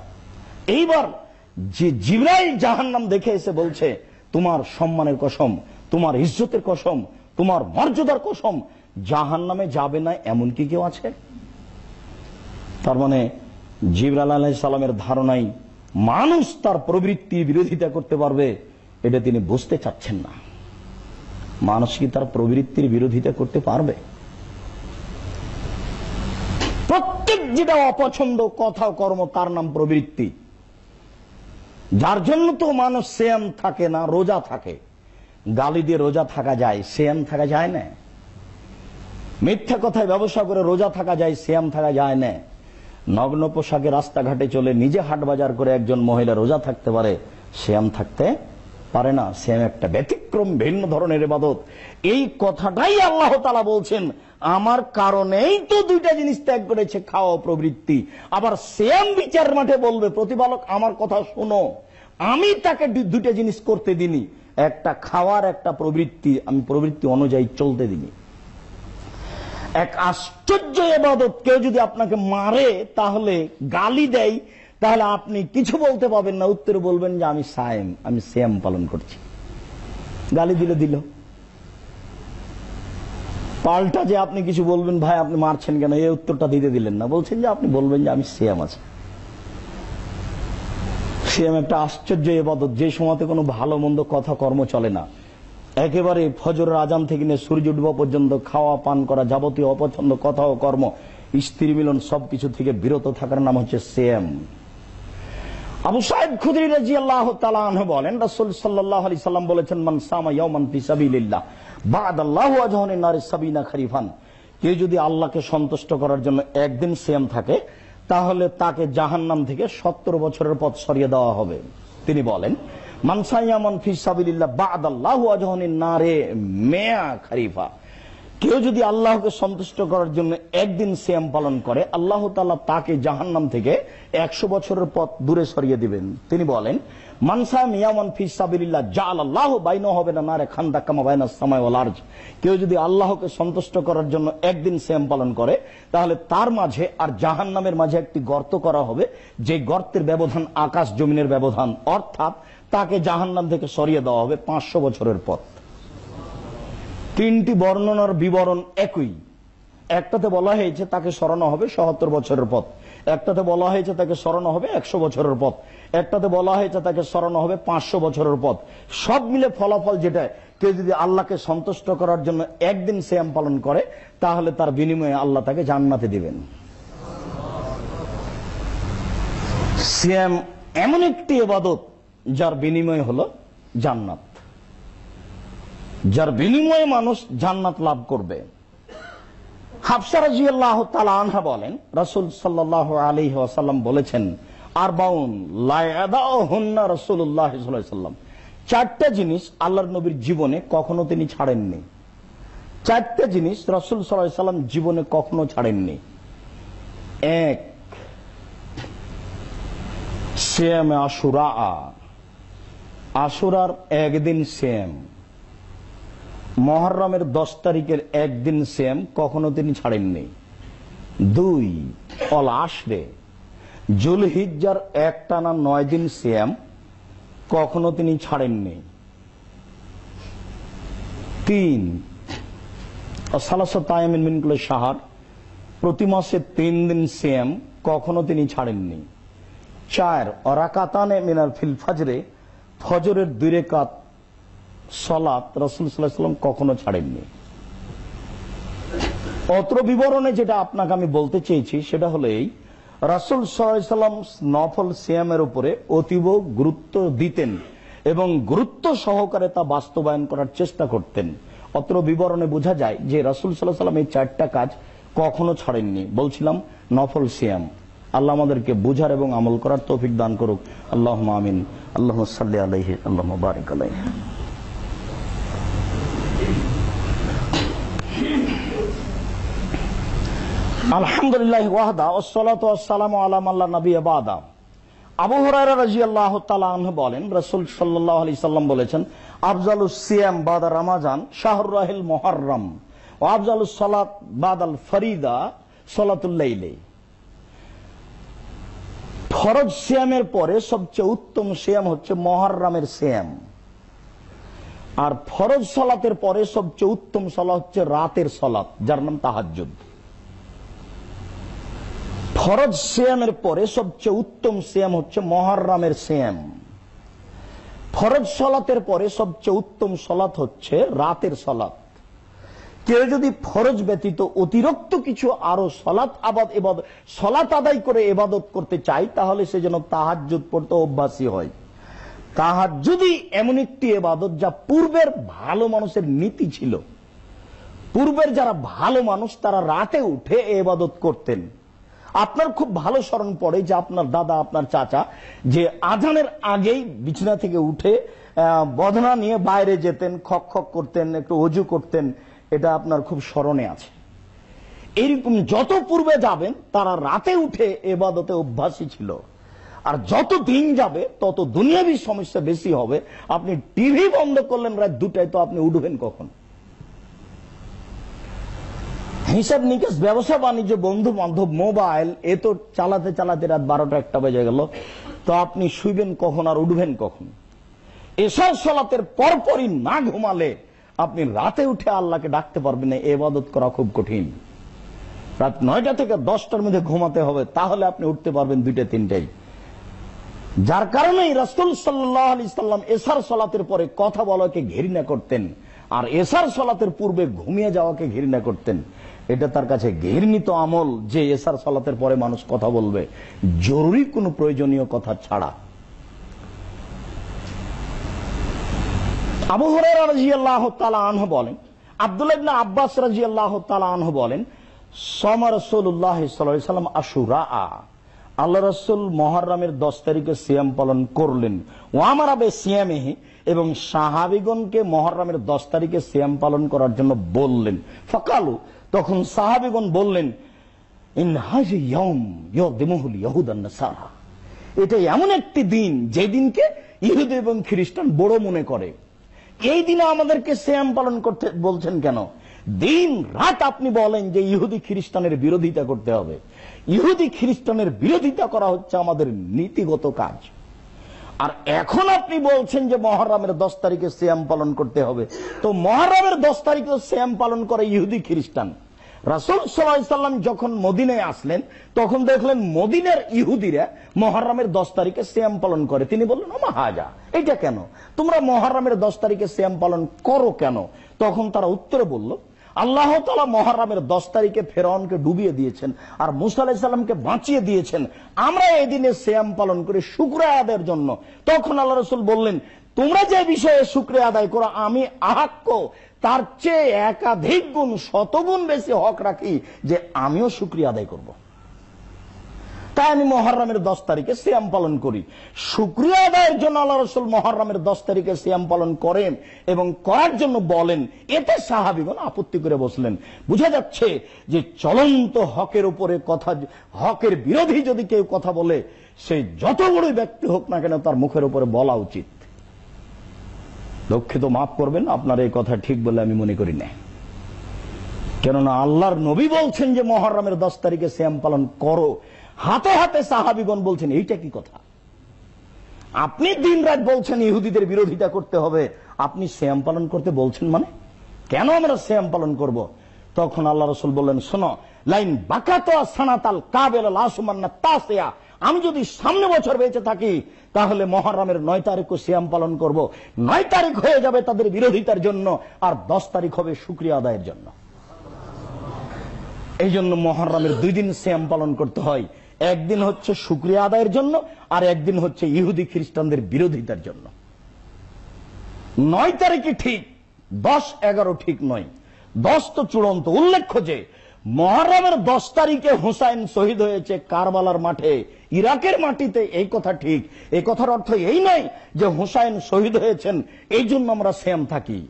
এইবার যে জিবরাইল জাহান্নাম দেখে এসে বলছে তোমার সম্মানের কসম তোমার ইজ্জতের কসম তোমার মর্যাদার কসম জাহান নামে যাবে না এমন কি কেউ আছে তার মানে জিবরাল আলাহ সালামের ধারণাই মানুষ তার প্রবৃত্তির বিরোধিতা করতে পারবে এটা তিনি বুঝতে চাচ্ছেন না মানুষ কি তার প্রবৃত্তির বিরোধিতা করতে পারবে প্রত্যেক যেটা অপছন্দ কথা কর্ম তার নাম প্রবৃত্তি যার জন্য তো মানুষ সেম থাকে না রোজা থাকে গালি দিয়ে রোজা থাকা যায় সেম থাকা যায় না মিথ্যা কথায় ব্যবসা করে রোজা থাকা যায় সেম থাকা যায় না নগ্ন পোশাকে রাস্তাঘাটে চলে নিজে হাট বাজার করে একজন মহিলা রোজা থাকতে পারে শ্যাম থাকতে পারে না শ্যাম একটা ব্যতিক্রম ভিন্ন ধরনের এবাদত এই কথাটাই আল্লাহ তালা বলছেন আমার কারণেই তো দুইটা জিনিস ত্যাগ করেছে খাওয়া প্রবৃত্তি আবার শ্যাম বিচার মাঠে বলবে প্রতিপালক আমার কথা শোনো আমি তাকে দুইটা জিনিস করতে দিনি একটা খাওয়ার একটা প্রবৃত্তি আমি প্রবৃত্তি অনুযায়ী চলতে দিনি এক আশ্চর্য এবাদত কেউ যদি আপনাকে মারে তাহলে গালি দেয় তাহলে আপনি কিছু বলতে পাবেন না উত্তরে বলবেন যে আমি সায়েম আমি শ্যাম পালন করছি গালি দিল দিল পাল্টা যে আপনি কিছু বলবেন ভাই আপনি মারছেন কেন এই উত্তরটা দিতে দিলেন না বলছেন যে আপনি বলবেন যে আমি শ্যাম আছি সেম একটা আশ্চর্য এবাদত যে সময়তে কোনো ভালো মন্দ কথা কর্ম চলে না একেবারে ফজর আজান থেকে নিয়ে সূর্য ডুবা পর্যন্ত খাওয়া পান করা যাবতীয় অপছন্দ কথা ও কর্ম স্ত্রী মিলন সবকিছু থেকে বিরত থাকার নাম হচ্ছে সেম আবু সাহেব খুদরি রাজি আল্লাহ বলেন রাসুল সাল্লাহ আলি সাল্লাম বলেছেন মান সামা ইয়মান বাদ আল্লাহ আজহনে নারী সাবিনা খারিফান কেউ যদি আল্লাহকে সন্তুষ্ট করার জন্য একদিন সেম থাকে তাহলে তাকে জাহান্নাম থেকে সত্তর বছরের পথ সরিয়ে দেওয়া হবে তিনি বলেন কেউ যদি আল্লাহকে সন্তুষ্ট করার জন্য একদিন শ্যাম পালন করে আল্লাহ তালা তাকে জাহান্নাম থেকে একশো বছরের পথ দূরে সরিয়ে দিবেন তিনি বলেন মানসা মিয়ামন ফিসাবিল্লাহ আল্লাহ বাইন হবে না রে খান্দা কেউ যদি আল্লাহকে সন্তুষ্ট করার জন্য একদিন শ্যাম পালন করে তাহলে তার মাঝে আর জাহান্নামের মাঝে একটি গর্ত করা হবে যে গর্তের ব্যবধান আকাশ জমিনের ব্যবধান অর্থাৎ তাকে জাহান্নাম থেকে সরিয়ে দেওয়া হবে পাঁচশো বছরের পথ তিনটি বর্ণনার বিবরণ একই একটাতে বলা হয়েছে তাকে সরানো হবে সহাত্তর বছরের পথ একটাতে বলা হয়েছে তাকে সরানো হবে একশো বছরের পথ একটাতে বলা হয়েছে তাকে সরানো হবে পাঁচশো বছরের পথ সব মিলে ফলাফল যেটা কেউ যদি আল্লাহকে সন্তুষ্ট করার জন্য একদিন শ্যাম পালন করে তাহলে তার বিনিময়ে আল্লাহ তাকে জান্নাতে দিবেন শ্যাম এমন একটি এবাদত যার বিনিময় হলো জান্নাত যার বিনিময়ে মানুষ জান্নাত লাভ করবে হাফসা রাজি আল্লাহ আনহা বলেন রসুল সাল্লাহ আলী আসাল্লাম বলেছেন আর বাউন লায়দা রসুল্লাহ সাল্লাম চারটা জিনিস আল্লাহর নবীর জীবনে কখনো তিনি ছাড়েননি চারটা জিনিস রসুল সাল্লাম জীবনে কখনো ছাড়েননি এক শ্যামে আশুরা আশুরার একদিন সেম মহরমের দশ তারিখের একদিন সেম কখনো তিনি ছাড়েননি দুই অল আসরে জুলহিজ্জার একটানা নয় দিন সেম কখনো তিনি ছাড়েননি তিন সালাসতায়মিন সাহার প্রতি মাসে তিন দিন সেম কখনো তিনি ছাড়েননি চার অরাকাতানে মিনার ফিলফাজরে ফাজরে ফজরের দুই রেকাত সলাত রসুল সাল্লাম কখনো ছাড়েননি অত্র বিবরণে যেটা আপনাকে আমি বলতে চেয়েছি সেটা হলো এই রাসুল সাল্লাম নফল সিয়ামের উপরে অতীব গুরুত্ব দিতেন এবং গুরুত্ব সহকারে তা বাস্তবায়ন করার চেষ্টা করতেন অত্র বিবরণে বোঝা যায় যে রাসুল সাল্লাহ সাল্লাম এই চারটা কাজ কখনো ছাড়েননি বলছিলাম নফল সিয়াম আল্লাহ আমাদেরকে বুঝার এবং আমল করার তৌফিক দান করুক আল্লাহ আমিন আল্লাহ সাল্লি আলহি আল্লাহ বারিক আলহ আলহামদুলিল্লাহ ওয়াহদা ওসলাত নবী আবাদা আবু বলেন রসুল সাল্লাহ আলি সাল্লাম বলেছেন আফজাল সিয়াম বাদা রামাজান শাহরুর রাহিল মোহারম ও আফজাল সালাত বাদাল ফরিদা সলাতুল্লাইলে ফরজ শ্যামের পরে সবচেয়ে উত্তম শ্যাম হচ্ছে মহারামের শ্যাম আর ফরজ সলাতের পরে সবচেয়ে উত্তম সলা হচ্ছে রাতের সলাত যার নাম তাহাজ ফরজ শ্যামের পরে সবচেয়ে উত্তম শ্যাম হচ্ছে মহারামের শ্যাম ফরজ সলাতের পরে সবচেয়ে উত্তম সলাত হচ্ছে রাতের সলাত কেউ যদি ফরজ ব্যতীত অতিরিক্ত কিছু আরো সলাৎ আবাদ এবাদ সলাৎ আদায় করে এবাদত করতে চায় তাহলে সে যেন তাহাজুদ পড়তে অভ্যাসী হয় তাহার যদি এমন একটি এবাদত যা পূর্বের ভালো মানুষের নীতি ছিল পূর্বের যারা ভালো মানুষ তারা রাতে উঠে এবাদত করতেন আপনার খুব ভালো স্মরণ পড়ে যে আপনার দাদা আপনার চাচা যে আজানের আগেই বিছানা থেকে উঠে বদনা নিয়ে বাইরে যেতেন খক খক করতেন একটু অজু করতেন এটা আপনার খুব স্মরণে আছে এইরকম যত পূর্বে যাবেন তারা রাতে উঠে এবাদতে অভ্যাসী ছিল আর যত দিন যাবে তত দুনিয়াবী সমস্যা বেশি হবে আপনি টিভি বন্ধ করলেন রাত দুটায় তো আপনি উঠবেন কখন হিসাব নিকাশ ব্যবসা বাণিজ্য বন্ধু বান্ধব মোবাইল এ তো চালাতে চালাতে রাত বারোটা একটা বেজে গেল তো আপনি শুইবেন কখন আর উঠবেন কখন এসব সলাতের পরপরই না ঘুমালে আপনি রাতে উঠে আল্লাহকে ডাকতে পারবেন না এবাদত করা খুব কঠিন রাত নয়টা থেকে দশটার মধ্যে ঘুমাতে হবে তাহলে আপনি উঠতে পারবেন দুইটা তিনটাই যার কারণেই রাসুল সাল্লাম এসার সলাতের পরে কথা বলাকে ঘৃণা করতেন আর এসার সলাতের পূর্বে ঘুমিয়ে যাওয়াকে ঘৃণা করতেন এটা তার কাছে ঘৃণিত আমল যে এসার সলাতের পরে মানুষ কথা বলবে জরুরি কোনো প্রয়োজনীয় কথা ছাড়া আবু হরেরা রাজি আল্লাহ আনহ বলেন আব্দুল্লাহ আব্বাস রাজি আল্লাহ আনহ বলেন সমর রসুল্লাহ সাল্লাম আশুরা আল্লাহ রসুল মহারামের দশ তারিখে সিয়াম পালন করলেন আবে সিয়ামেহি এবং সাহাবিগণকে মহারামের দশ তারিখে সিয়াম পালন করার জন্য বললেন ফকালু তখন সাহাবিগণ বললেন এটা এমন একটি দিন যে দিনকে ইহুদ এবং খ্রিস্টান বড় মনে করে এই দিনে আমাদেরকে শ্যাম পালন করতে বলছেন কেন দিন রাত আপনি বলেন যে ইহুদি খ্রিস্টানের বিরোধিতা করতে হবে ইহুদি খ্রিস্টানের বিরোধিতা করা হচ্ছে আমাদের নীতিগত কাজ আর এখন আপনি বলছেন যে মহারামের দশ তারিখে শ্যাম পালন করতে হবে তো মহারামের দশ তারিখে শ্যাম পালন করে ইহুদি খ্রিস্টান রাসুল সাল্লাম যখন মদিনায় আসলেন তখন দেখলেন মদিনের ইহুদিরা মহারামের দশ তারিখে শ্যাম পালন করে তিনি বললেন মহাজা এটা কেন তোমরা মহারামের দশ তারিখে শ্যাম পালন করো কেন তখন তারা উত্তরে বলল আল্লাহ তালা মহারামের দশ তারিখে ফেরনকে ডুবিয়ে দিয়েছেন আর মুসা বাঁচিয়ে দিয়েছেন আমরা এই দিনে শ্যাম পালন করি শুক্র আয়াদের জন্য তখন আল্লাহ রসুল বললেন তোমরা যে বিষয়ে শুক্রে আদায় করো আমি আহাক্য তার চেয়ে একাধিক গুণ শতগুণ বেশি হক রাখি যে আমিও সুক্রিয়া আদায় করব। তাই আমি মহরমের দশ তারিখে শ্যাম পালন করি সুক্রিয়া আদায়ের জন্য আল্লাহ রসুল মহরমের দশ তারিখে শ্যাম পালন করেন এবং করার জন্য বলেন এতে সাহাবিগণ আপত্তি করে বসলেন বুঝা যাচ্ছে যে চলন্ত হকের উপরে কথা হকের বিরোধী যদি কেউ কথা বলে সে যত বড় ব্যক্তি হোক না কেন তার মুখের উপরে বলা উচিত দুঃখিত মাফ করবেন আপনার এই কথা ঠিক বলে আমি মনে করি না কেননা আল্লাহর নবী বলছেন যে মহরমের দশ তারিখে শ্যাম পালন করো হাতে হাতে সাহাবিগণ বলছেন এইটা কি কথা আপনি দিন রাত বলছেন ইহুদিদের বিরোধিতা করতে হবে আপনি শ্যাম পালন করতে বলছেন মানে কেন আমরা শ্যাম পালন করব। তখন আল্লাহ রসুল বললেন শোনো লাইন বাকাতো সানাতাল কাবেল আসমান না তাসিয়া আমি যদি সামনে বছর বেঁচে থাকি তাহলে মহারামের নয় তারিখও সিয়াম পালন করব। নয় তারিখ হয়ে যাবে তাদের বিরোধিতার জন্য আর দশ তারিখ হবে সুক্রিয়া আদায়ের জন্য এই জন্য মহারামের দুই দিন শ্যাম পালন করতে হয় একদিন হচ্ছে সুক্রিয়া আদায়ের জন্য আর একদিন হচ্ছে ইহুদি খ্রিস্টানদের বিরোধিতার জন্য নয় তারিখে ঠিক দশ এগারো ঠিক নয় দশ তো চূড়ান্ত উল্লেখ্য যে মহারমের দশ তারিখে হুসাইন শহীদ হয়েছে কারবালার মাঠে ইরাকের মাটিতে এই কথা ঠিক এই কথার অর্থ এই নয় যে হুসাইন শহীদ হয়েছেন এই জন্য আমরা শ্যাম থাকি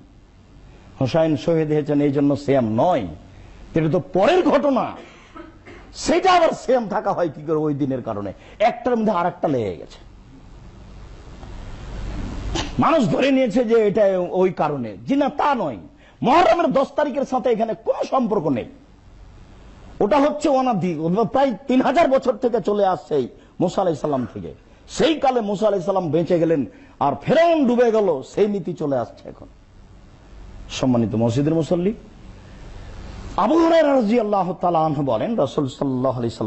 হুসাইন শহীদ হয়েছেন এই জন্য শ্যাম নয় এটা তো পরের ঘটনা সেটা আবার সেম থাকা হয় কি করে ওই দিনের কারণে একটার মধ্যে আর একটা লেগে গেছে মানুষ ধরে নিয়েছে যে এটা ওই কারণে জি না তা নয় মহরমের দশ তারিখের সাথে এখানে কোনো সম্পর্ক নেই ওটা হচ্ছে অনাদি প্রায় তিন হাজার বছর থেকে চলে আসছে মোসা আলাইসাল্লাম থেকে সেই কালে মোসা আলাইসাল্লাম বেঁচে গেলেন আর ফেরাউন ডুবে গেল সেই নীতি চলে আসছে এখন সম্মানিত মসজিদের মুসল্লি আবু আমি আশাবাদী তার বিগত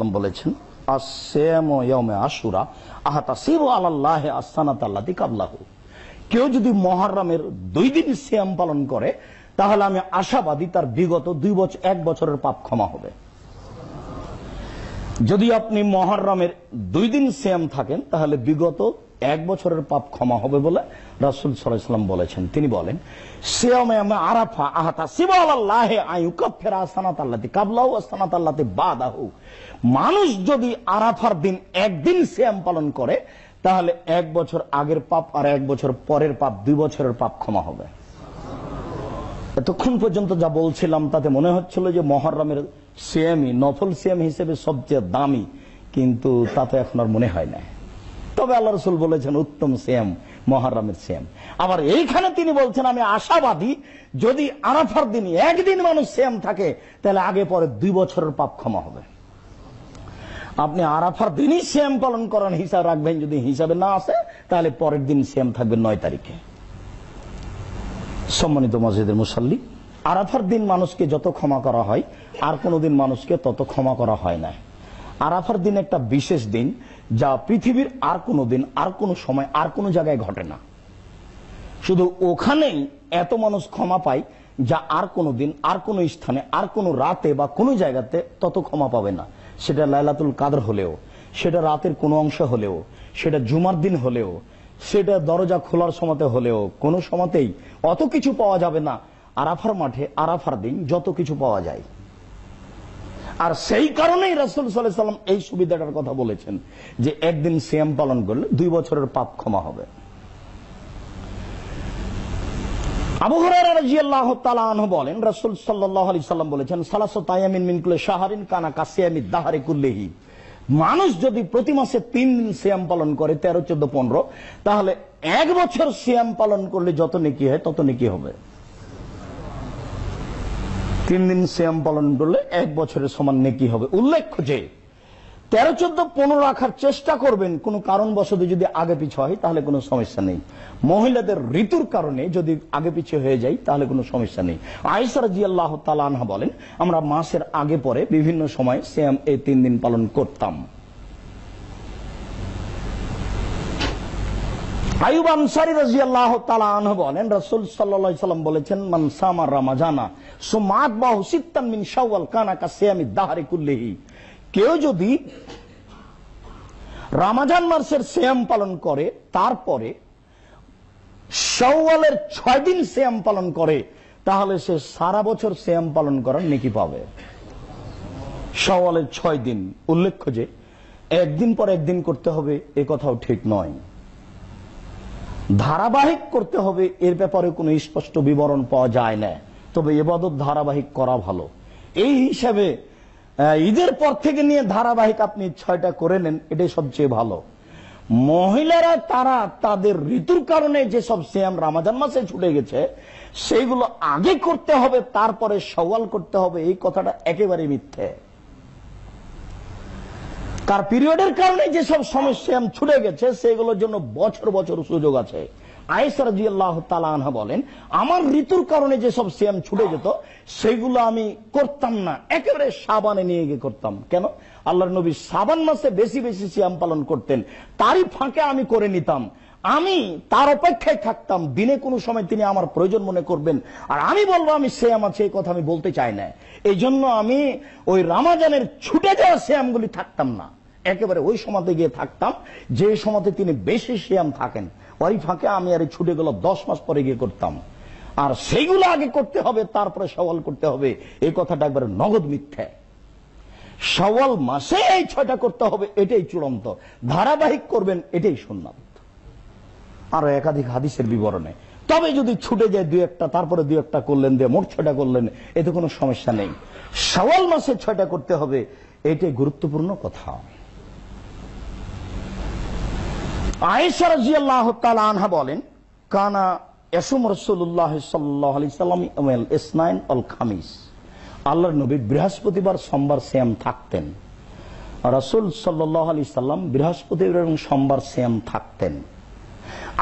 দুই বছর এক বছরের পাপ ক্ষমা হবে যদি আপনি মহারামের দুই দিন সেম থাকেন তাহলে বিগত এক বছরের পাপ ক্ষমা হবে বলে রাসুল সাল্লাম বলেছেন তিনি বলেন আরাফা মানুষ যদি আরাফার দিন একদিন শ্যাম পালন করে তাহলে এক বছর আগের পাপ আর এক বছর পরের পাপ দুই বছরের পাপ ক্ষমা হবে এতক্ষণ পর্যন্ত যা বলছিলাম তাতে মনে হচ্ছিল যে মহারামের সিএমই নফল সিএম হিসেবে সবচেয়ে দামি কিন্তু তাতে এখন আর মনে হয় না তবে আল্লাহ রসুল বলেছেন উত্তম সিএম মহারামের সিএম আবার এইখানে তিনি বলছেন আমি আশাবাদী যদি আরাফার দিন একদিন মানুষ সিএম থাকে তাহলে আগে পরে দুই বছরের পাপ ক্ষমা হবে আপনি আরাফার দিনই সিএম পালন করেন হিসাব রাখবেন যদি হিসাবে না আসে তাহলে পরের দিন সিএম থাকবে নয় তারিখে সম্মানিত মসজিদের মুসল্লিক আরাফার দিন মানুষকে যত ক্ষমা করা হয় আর কোনো দিন মানুষকে তত ক্ষমা করা হয় না আরাফার দিন একটা বিশেষ দিন যা পৃথিবীর আর কোনো দিন আর কোনো সময় আর কোনো জায়গায় ঘটে না শুধু ওখানেই এত মানুষ ক্ষমা পায় যা আর কোনো দিন আর কোনো স্থানে আর কোনো রাতে বা কোনো জায়গাতে তত ক্ষমা পাবে না সেটা লাইলাতুল কাদর হলেও সেটা রাতের কোনো অংশ হলেও সেটা জুমার দিন হলেও সেটা দরজা খোলার সময়তে হলেও কোনো সময়তেই অত কিছু পাওয়া যাবে না আরাফার মাঠে আরাফার দিন যত কিছু পাওয়া যায় আর সেই কারণেই রাসুল সাল্লাম এই সুবিধাটার কথা বলেছেন যে একদিন সিয়াম পালন করলে দুই বছরের পাপ ক্ষমা হবে মানুষ যদি প্রতি মাসে তিন দিন সিয়াম পালন করে তেরো চোদ্দ পনেরো তাহলে এক বছর সিয়াম পালন করলে যত নেকি হয় তত নেকি হবে তিন দিন সিয়াম পালন করলে এক বছরের সমান নেকি হবে উল্লেখ্য যে তেরো চোদ্দ পনেরো রাখার চেষ্টা করবেন কোনো কারণবশত যদি আগে পিছু হয় তাহলে কোনো সমস্যা নেই মহিলাদের ঋতুর কারণে যদি আগে পিছিয়ে হয়ে যায় তাহলে কোনো সমস্যা নেই আয়সার জিয়াল্লাহ তালানহা বলেন আমরা মাসের আগে পরে বিভিন্ন সময় সিয়াম এই তিন দিন পালন করতাম আয়ুব আনসারি রাজিয়াল্লাহ তালানহ বলেন রসুল সাল্লাহ সাল্লাম বলেছেন মানসামার রামাজানা কেউ যদি রামাজান মাসের শ্যাম পালন করে তারপরে সওয়ালের ছয় দিন শ্যাম পালন করে তাহলে সে সারা বছর শ্যাম পালন করার নেকি পাবে সওয়ালের ছয় দিন উল্লেখ্য যে একদিন পর একদিন করতে হবে এ কথাও ঠিক নয় ধারাবাহিক করতে হবে এর ব্যাপারে কোনো স্পষ্ট বিবরণ পাওয়া যায় না তবে এবাদত ধারাবাহিক করা ভালো এই হিসাবে ঈদের পর থেকে নিয়ে ধারাবাহিক আপনি ছয়টা করে নেন এটাই সবচেয়ে ভালো মহিলারা তারা তাদের ঋতুর কারণে যে সব সিয়াম রামাজান মাসে ছুটে গেছে সেইগুলো আগে করতে হবে তারপরে সওয়াল করতে হবে এই কথাটা একেবারে মিথ্যে তার পিরিয়ডের কারণে যেসব সমস্যা ছুটে গেছে সেগুলোর জন্য বছর বছর সুযোগ আছে আয়সারজিয়াল্লাহ বলেন আমার ঋতুর কারণে যেসব সিয়াম ছুটে যেত সেগুলো আমি করতাম না একেবারে সাবানে নিয়ে গিয়ে করতাম কেন আল্লাহ নবী সাবান মাসে বেশি বেশি সিয়াম পালন করতেন তারই ফাঁকে আমি করে নিতাম আমি তার অপেক্ষায় থাকতাম দিনে কোনো সময় তিনি আমার প্রয়োজন মনে করবেন আর আমি বলবো আমি শ্যাম আছে এই কথা আমি বলতে চাই না এই জন্য আমি ওই রামাজানের ছুটে যাওয়া শ্যামগুলি থাকতাম না একেবারে ওই সমাতে গিয়ে থাকতাম যে সমাতে তিনি বেশি শ্যাম থাকেন ওই ফাঁকে আমি আর ছুটে গেল দশ মাস পরে গিয়ে করতাম আর সেইগুলো আগে করতে হবে তারপরে সওয়াল করতে হবে এই কথাটা একবার নগদ মিথ্যা সওয়াল মাসে এই ছয়টা করতে হবে এটাই চূড়ান্ত ধারাবাহিক করবেন এটাই সুন্নাত আরো একাধিক হাদিসের বিবরণে তবে যদি ছুটে যায় দু একটা তারপরে দু একটা করলেন দিয়ে মোট ছয়টা করলেন এতে কোনো সমস্যা নেই সওয়াল মাসে ছয়টা করতে হবে এটাই গুরুত্বপূর্ণ কথা আয়েশা রাজি আল্লাহ আনহা বলেন কানা এসুম রসুল্লাহ সাল্লাহ আলি সাল্লাম অল খামিস আল্লাহ নবী বৃহস্পতিবার সোমবার শ্যাম থাকতেন রসুল সাল্লাহ আলি সাল্লাম বৃহস্পতিবার এবং সোমবার শ্যাম থাকতেন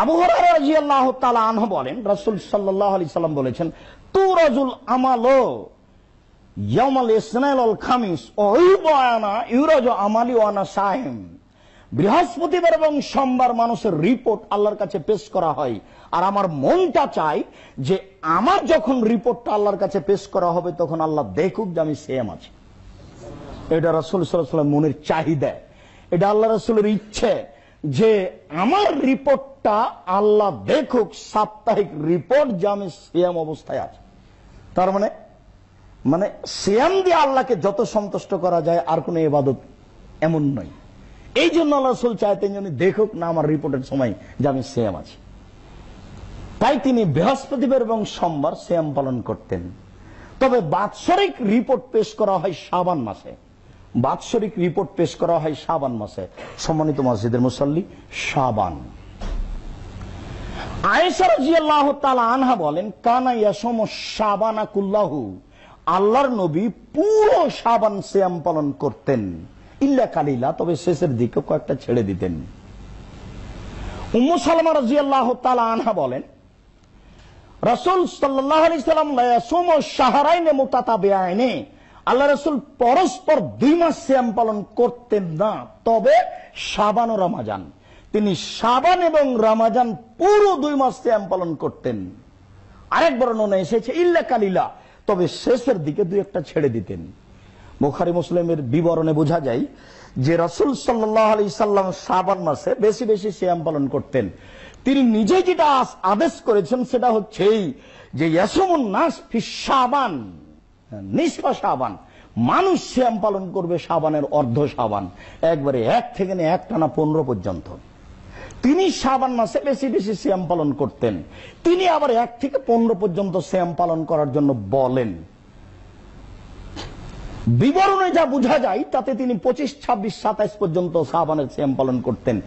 আবু হরাজি আল্লাহ আনহ বলেন রসুল সাল্লাহ আলি সাল্লাম বলেছেন তু রজুল আমালো ইয়ামাল ইসনাইল অল খামিস ওই বয়ানা ইউরজ আমালি ওয়ানা সাহেম বৃহস্পতিবার এবং সোমবার মানুষের রিপোর্ট আল্লাহর কাছে পেশ করা হয় আর আমার মনটা চাই যে আমার যখন রিপোর্টটা আল্লাহর কাছে পেশ করা হবে তখন আল্লাহ দেখুক যে আমি সেম আছি এটা রাসুল সাল্লাহ মনের চাহিদা এটা আল্লাহ রাসুলের ইচ্ছে যে আমার রিপোর্টটা আল্লাহ দেখুক সাপ্তাহিক রিপোর্ট যে আমি সেম অবস্থায় আছি তার মানে মানে সেম দিয়ে আল্লাহকে যত সন্তুষ্ট করা যায় আর কোনো এবাদত এমন নয় এই জন্য আল্লাহ রসুল চাইতেন যেন দেখুক না আমার রিপোর্টের সময় যে আমি সেম আছি তাই তিনি বৃহস্পতিবার এবং সোমবার সেম পালন করতেন তবে বাৎসরিক রিপোর্ট পেশ করা হয় সাবান মাসে বাৎসরিক রিপোর্ট পেশ করা হয় সাবান মাসে সম্মানিত মসজিদের মুসল্লি সাবান আনহা বলেন কানা ইয়াসম সাবানা আল্লাহর নবী পুরো সাবান শ্যাম পালন করতেন ইল্লা কালিলা তবে শেষের দিকে কয়েকটা ছেড়ে দিতেন উম্মু সালমা রাজি আল্লাহ আনহা বলেন রসুল ও সাহারাইনে মোতাতা বেআইনে আল্লাহ রসুল পরস্পর দুই মাস শ্যাম পালন করতেন না তবে সাবান ও রমাজান তিনি সাবান এবং রামাজান পুরো দুই মাস শ্যাম পালন করতেন আরেক বর্ণনা এসেছে ইল্লা কালিলা তবে শেষের দিকে দুই একটা ছেড়ে দিতেন বোখারি মুসলিমের বিবরণে বোঝা যায় যে রসুল সাল্লাহ সাল্লাম সাবান মাসে বেশি বেশি শ্যাম পালন করতেন তিনি নিজে যেটা আদেশ করেছেন সেটা হচ্ছেই যে সাবান হ্যাঁ, নিষ্পা সাবান মানুষ শ্যাম পালন করবে সাবানের অর্ধ সাবান একবারে এক থেকে নিয়ে এক টানা পনেরো পর্যন্ত তিনি সাবান মাসে বেশি বেশি শ্যাম পালন করতেন তিনি আবার এক থেকে পনেরো পর্যন্ত শ্যাম পালন করার জন্য বলেন বিবরণে যা বোঝা যায় তাতে তিনি পঁচিশ ছাব্বিশ সাতাইশ পর্যন্ত সাহাবানের শ্যাম পালন করতেন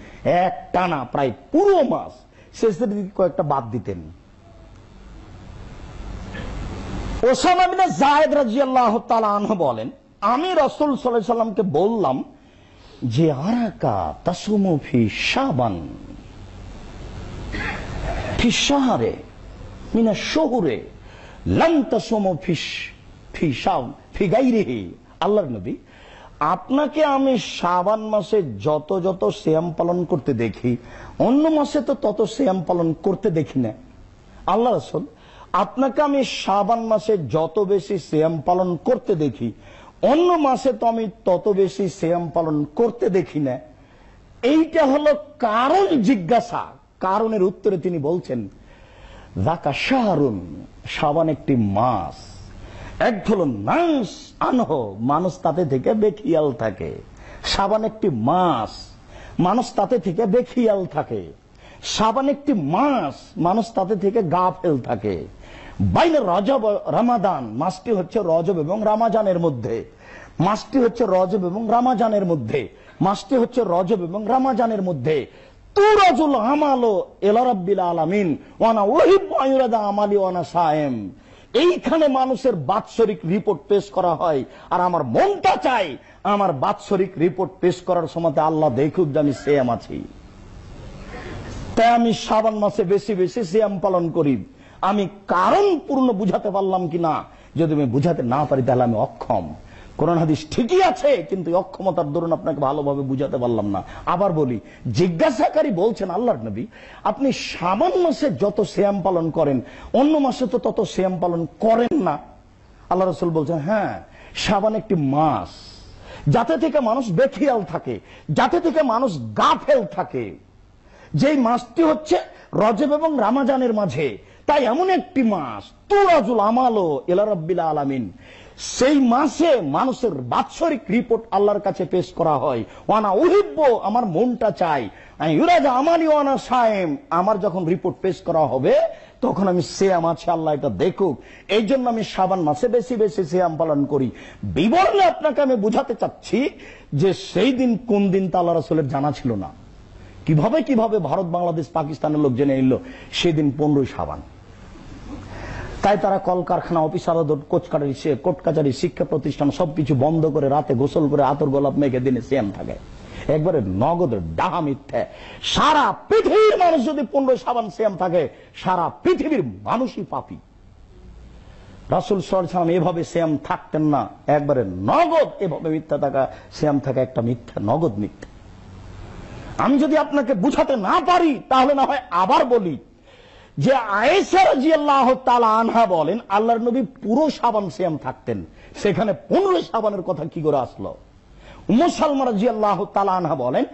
এক টানা প্রায় পুরো মাস শেষের দিকে কয়েকটা বাদ দিতেন জায়দ রাজি আল্লাহ আনহ বলেন আমি রসুল সাল্লাহ সাল্লামকে বললাম যে আরাকা তাসুমফি সাবান ফি সাহারে মিনা শহুরে লান্তা সোমফিস ফি সাবান ফিগাইরেহে আল্লাহর নবী আপনাকে আমি শাবান মাসে যত যত শ্যাম পালন করতে দেখি অন্য মাসে তো তত শ্যাম পালন করতে দেখি না আল্লাহ রসুল আপনাকে আমি শাবান মাসে যত বেশি শ্যাম পালন করতে দেখি অন্য মাসে তো আমি তত বেশি শ্যাম পালন করতে দেখি না এইটা হলো কারণ জিজ্ঞাসা কারণের উত্তরে তিনি বলছেন জাকা শাহরুন সাবান একটি মাস এক ধুলুন মাংস আনহ মানুষ তাতে থেকে বেখিয়াল থাকে সাবান একটি মাস মানুষ তাতে থেকে বেখিয়াল থাকে সাবান একটি মাস মানুষ তাতে থেকে গা ফেল থাকে বাইরে রজব রামাদান মাসটি হচ্ছে রজব এবং রামাজানের মধ্যে মাসটি হচ্ছে রজব এবং রামাজানের মধ্যে মাসটি হচ্ছে রজব এবং রামাজানের মধ্যে আমালো এলারব্বিল আলামিন ওয়ানা ওহিব আমালি ওয়ানা সায়েম এইখানে মানুষের বাৎসরিক রিপোর্ট পেশ করা হয় আর আমার মনটা চাই আমার বাৎসরিক রিপোর্ট পেশ করার সময় আল্লাহ দেখুক যে আমি সেম আছি তাই আমি শ্রাবণ মাসে বেশি বেশি শ্যাম পালন করি আমি কারণ পূর্ণ বুঝাতে পারলাম কিনা যদি আমি বুঝাতে না পারি তাহলে আমি অক্ষম কোরআন হাদিস ঠিকই আছে কিন্তু অক্ষমতার দরুন আপনাকে ভালোভাবে বুঝাতে পারলাম না আবার বলি জিজ্ঞাসাকারী বলছেন আল্লাহর নবী আপনি সামান মাসে যত শ্যাম পালন করেন অন্য মাসে তো তত শ্যাম পালন করেন না আল্লাহ রসুল বলছেন হ্যাঁ সাবান একটি মাস যাতে থেকে মানুষ বেখিয়াল থাকে যাতে থেকে মানুষ গাফেল থাকে যে মাসটি হচ্ছে রজব এবং রামাজানের মাঝে তাই এমন একটি মাস তুরাজুল আমালো এলা রব্বিল আলামিন সেই মাসে মানুষের বাৎসরিক রিপোর্ট আল্লাহর কাছে পেশ করা হয় ওয়ানা উহিব্য আমার মনটা চাই ইউরাজ আমারই ওয়ানা সায়েম আমার যখন রিপোর্ট পেশ করা হবে তখন আমি সিয়াম আছে আল্লাহ এটা দেখুক এই জন্য আমি সাবান মাসে বেশি বেশি সিয়াম পালন করি বিবরণে আপনাকে আমি বুঝাতে চাচ্ছি যে সেই দিন কোন দিন তা আল্লাহ রাসুলের জানা ছিল না কিভাবে কিভাবে ভারত বাংলাদেশ পাকিস্তানের লোক জেনে এলো সেদিন পনেরোই সাবান তাই তারা কলকারখানা অফিস আদালত কোচকাটারি কোর্ট কাচারি শিক্ষা প্রতিষ্ঠান সবকিছু বন্ধ করে রাতে গোসল করে আতর গোলাপ মেঘে দিনে সিএম থাকে একবারে নগদ ডাহা মিথ্যে সারা পৃথিবীর মানুষ যদি পনেরো সাবান সিএম থাকে সারা পৃথিবীর মানুষই পাপি রাসুল সালাম এভাবে শ্যাম থাকতেন না একবারে নগদ এভাবে মিথ্যা থাকা শ্যাম থাকা একটা মিথ্যা নগদ মিথ্যা আমি যদি আপনাকে বুঝাতে না পারি তাহলে না হয় আবার বলি যে আয়েসা রাজি আল্লাহ আনহা বলেন আল্লাহর নবী পুরো সাবান শ্যাম থাকতেন সেখানে পনেরো সাবানের কথা কি করে আসলো মুসলমান রাজি আল্লাহ আনহা বলেন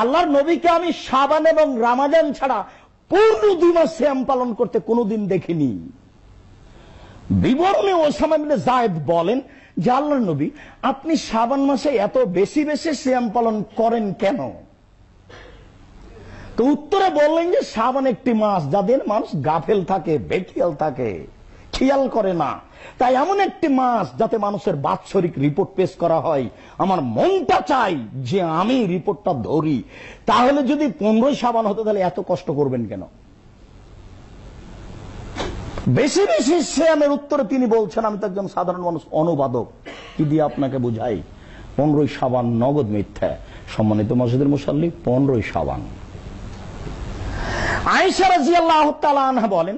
আল্লাহর নবীকে আমি সাবান এবং রামাজান ছাড়া দুই মাস শ্যাম পালন করতে কোনোদিন দেখিনি বিবরণে ওসামা বিন জায়দ বলেন যে আল্লাহর নবী আপনি সাবান মাসে এত বেশি বেশি শ্যাম পালন করেন কেন তো উত্তরে বললেন যে সাবান একটি মাস যাদের মানুষ গাফেল থাকে বেখিয়াল থাকে খেয়াল করে না তাই এমন একটি মাস যাতে মানুষের বাৎসরিক রিপোর্ট পেশ করা হয় আমার মনটা চাই যে আমি রিপোর্টটা ধরি তাহলে যদি পনেরোই সাবান হতো তাহলে এত কষ্ট করবেন কেন বেশি বেশি শ্যামের উত্তরে তিনি বলছেন আমি তো একজন সাধারণ মানুষ অনুবাদক কি দিয়ে আপনাকে বুঝাই পনেরোই সাবান নগদ মিথ্যা সম্মানিত মসজিদের মুসাল্লি পনেরোই সাবান বলেন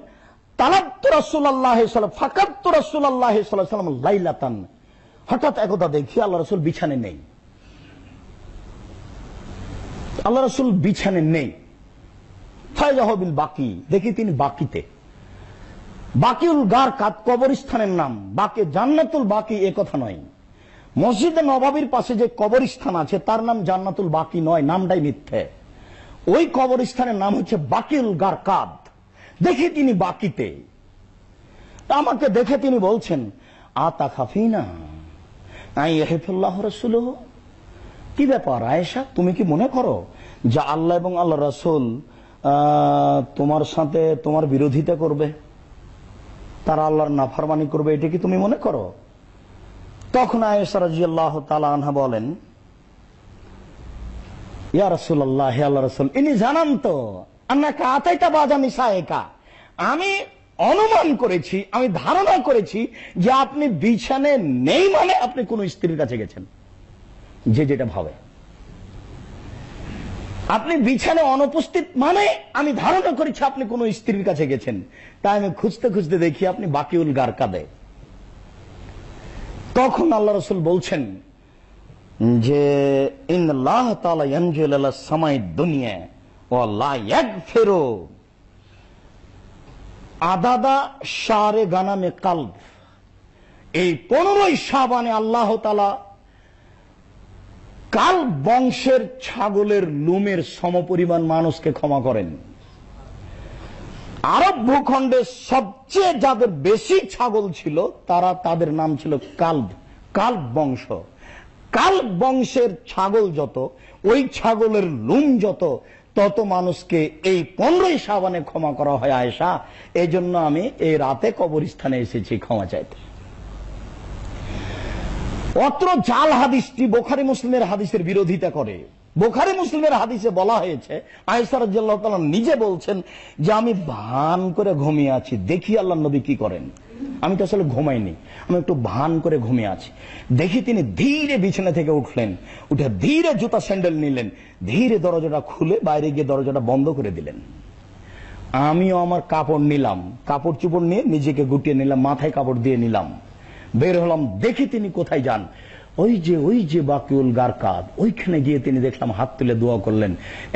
হঠাৎ একদা দেখি আল্লাহ বিছানে নেই আল্লাহ বিছানে নেই বাকি দেখি তিনি বাকিতে বাকিউল গার কাত কবরস্থানের নাম বাকে জান্নাতুল বাকি এ কথা নয় মসজিদে নবাবির পাশে যে কবরস্থান আছে তার নাম জান্নাতুল বাকি নয় নামটাই মিথ্যা ওই কবরস্থানের নাম হচ্ছে বাকিল গারকাদ দেখে তিনি বাকিতে আমাকে দেখে তিনি বলছেন আতা খাফিনা রসুল কি ব্যাপার আয়েশা তুমি কি মনে করো যা আল্লাহ এবং আল্লাহ রসুল তোমার সাথে তোমার বিরোধিতা করবে তারা আল্লাহর নাফারমানি করবে এটা কি তুমি মনে করো তখন আয়েশা রাজিয়াল্লাহ তালা আনহা বলেন ইনি জানান তো আন্নাকা আতাইতা বাজামি সায়েকা আমি অনুমান করেছি আমি ধারণা করেছি যে আপনি বিছানে নেই মানে আপনি কোন স্ত্রীর কাছে গেছেন যে যেটা ভাবে আপনি বিছানে অনুপস্থিত মানে আমি ধারণা করেছি আপনি কোন স্ত্রীর কাছে গেছেন তাই আমি খুঁজতে খুঁজতে দেখি আপনি বাকিউল গার্কাদে তখন আল্লাহ রসুল বলছেন যে ইন সামাই দুনিয়া ওয়া আদাদা এই পনেরোই আল্লাহ তালা কাল বংশের ছাগলের লুমের সমপরিমাণ মানুষকে ক্ষমা করেন আরব ভূখণ্ডে সবচেয়ে যাদের বেশি ছাগল ছিল তারা তাদের নাম ছিল কাল্ব কাল্ব বংশ কাল বংশের ছাগল যত ওই ছাগলের লুম যত তত মানুষকে এই পনেরোই সাবানে ক্ষমা করা হয় আয়সা এই জন্য আমি এই রাতে কবরস্থানে এসেছি ক্ষমা চাইতে অত্র জাল হাদিসটি বোখারি মুসলিমের হাদিসের বিরোধিতা করে বোখারি মুসলিমের হাদিসে বলা হয়েছে আয়সারাম নিজে বলছেন যে আমি ভান করে ঘুমিয়ে আছি দেখি আল্লাহ নবী কি করেন আমি তো আসলে ঘুমাইনি আমি একটু ভান করে ঘুমিয়ে আছি দেখি তিনি ধীরে বিছানা থেকে উঠলেন উঠে ধীরে জুতা স্যান্ডেল নিলেন ধীরে দরজাটা খুলে বাইরে গিয়ে দরজাটা বন্ধ করে দিলেন আমিও আমার কাপড় নিলাম কাপড় চুপড় নিয়ে নিজেকে গুটিয়ে নিলাম মাথায় কাপড় দিয়ে নিলাম বের হলাম দেখি তিনি কোথায় যান ওই যে ওই যে বাকিউল গারকাদ ওইখানে গিয়ে তিনি দেখলাম হাত তুলে দোয়া করলেন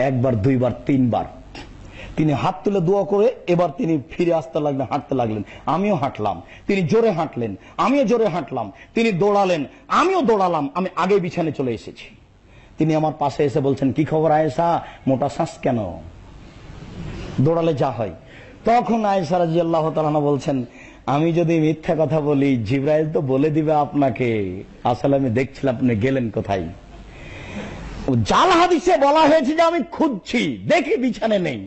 একবার দুইবার তিনবার তিনি হাত তুলে দোয়া করে এবার তিনি ফিরে আসতে লাগলেন হাঁটতে লাগলেন আমিও হাঁটলাম তিনি জোরে হাঁটলেন আমিও জোরে হাঁটলাম তিনি দৌড়ালেন আমিও দৌড়ালাম আমি আগে বিছানে চলে এসেছি তিনি আমার পাশে এসে বলছেন কি খবর আয়েসা মোটা শ্বাস কেন দৌড়ালে যা হয় তখন আয়েসা রাজি আল্লাহ বলছেন আমি যদি মিথ্যা কথা বলি জিব্রাইল তো বলে দিবে আপনাকে আসলে আমি দেখছিলাম আপনি গেলেন কোথায় জাল হাদিসে বলা হয়েছে যে আমি খুঁজছি দেখি বিছানে নেই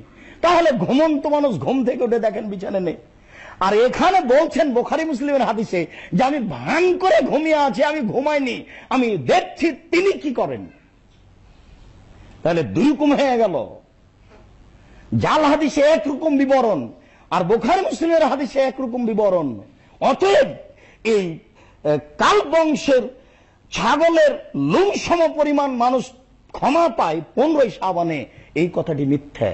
তাহলে ঘুমন্ত মানুষ ঘুম থেকে উঠে দেখেন বিছানে নেই আর এখানে বলছেন বোখারি মুসলিমের হাদিসে যে আমি ভান করে ঘুমিয়ে আছি আমি ঘুমাইনি আমি দেখছি তিনি কি করেন তাহলে দুই রকম হয়ে গেল জাল হাদিসে একরকম বিবরণ আর বোখারি মুসলিমের হাদিসে একরকম বিবরণ অতএব এই কাল বংশের ছাগলের লুম সম পরিমাণ মানুষ ক্ষমা পায় পনেরোই সাবানে এই কথাটি মিথ্যা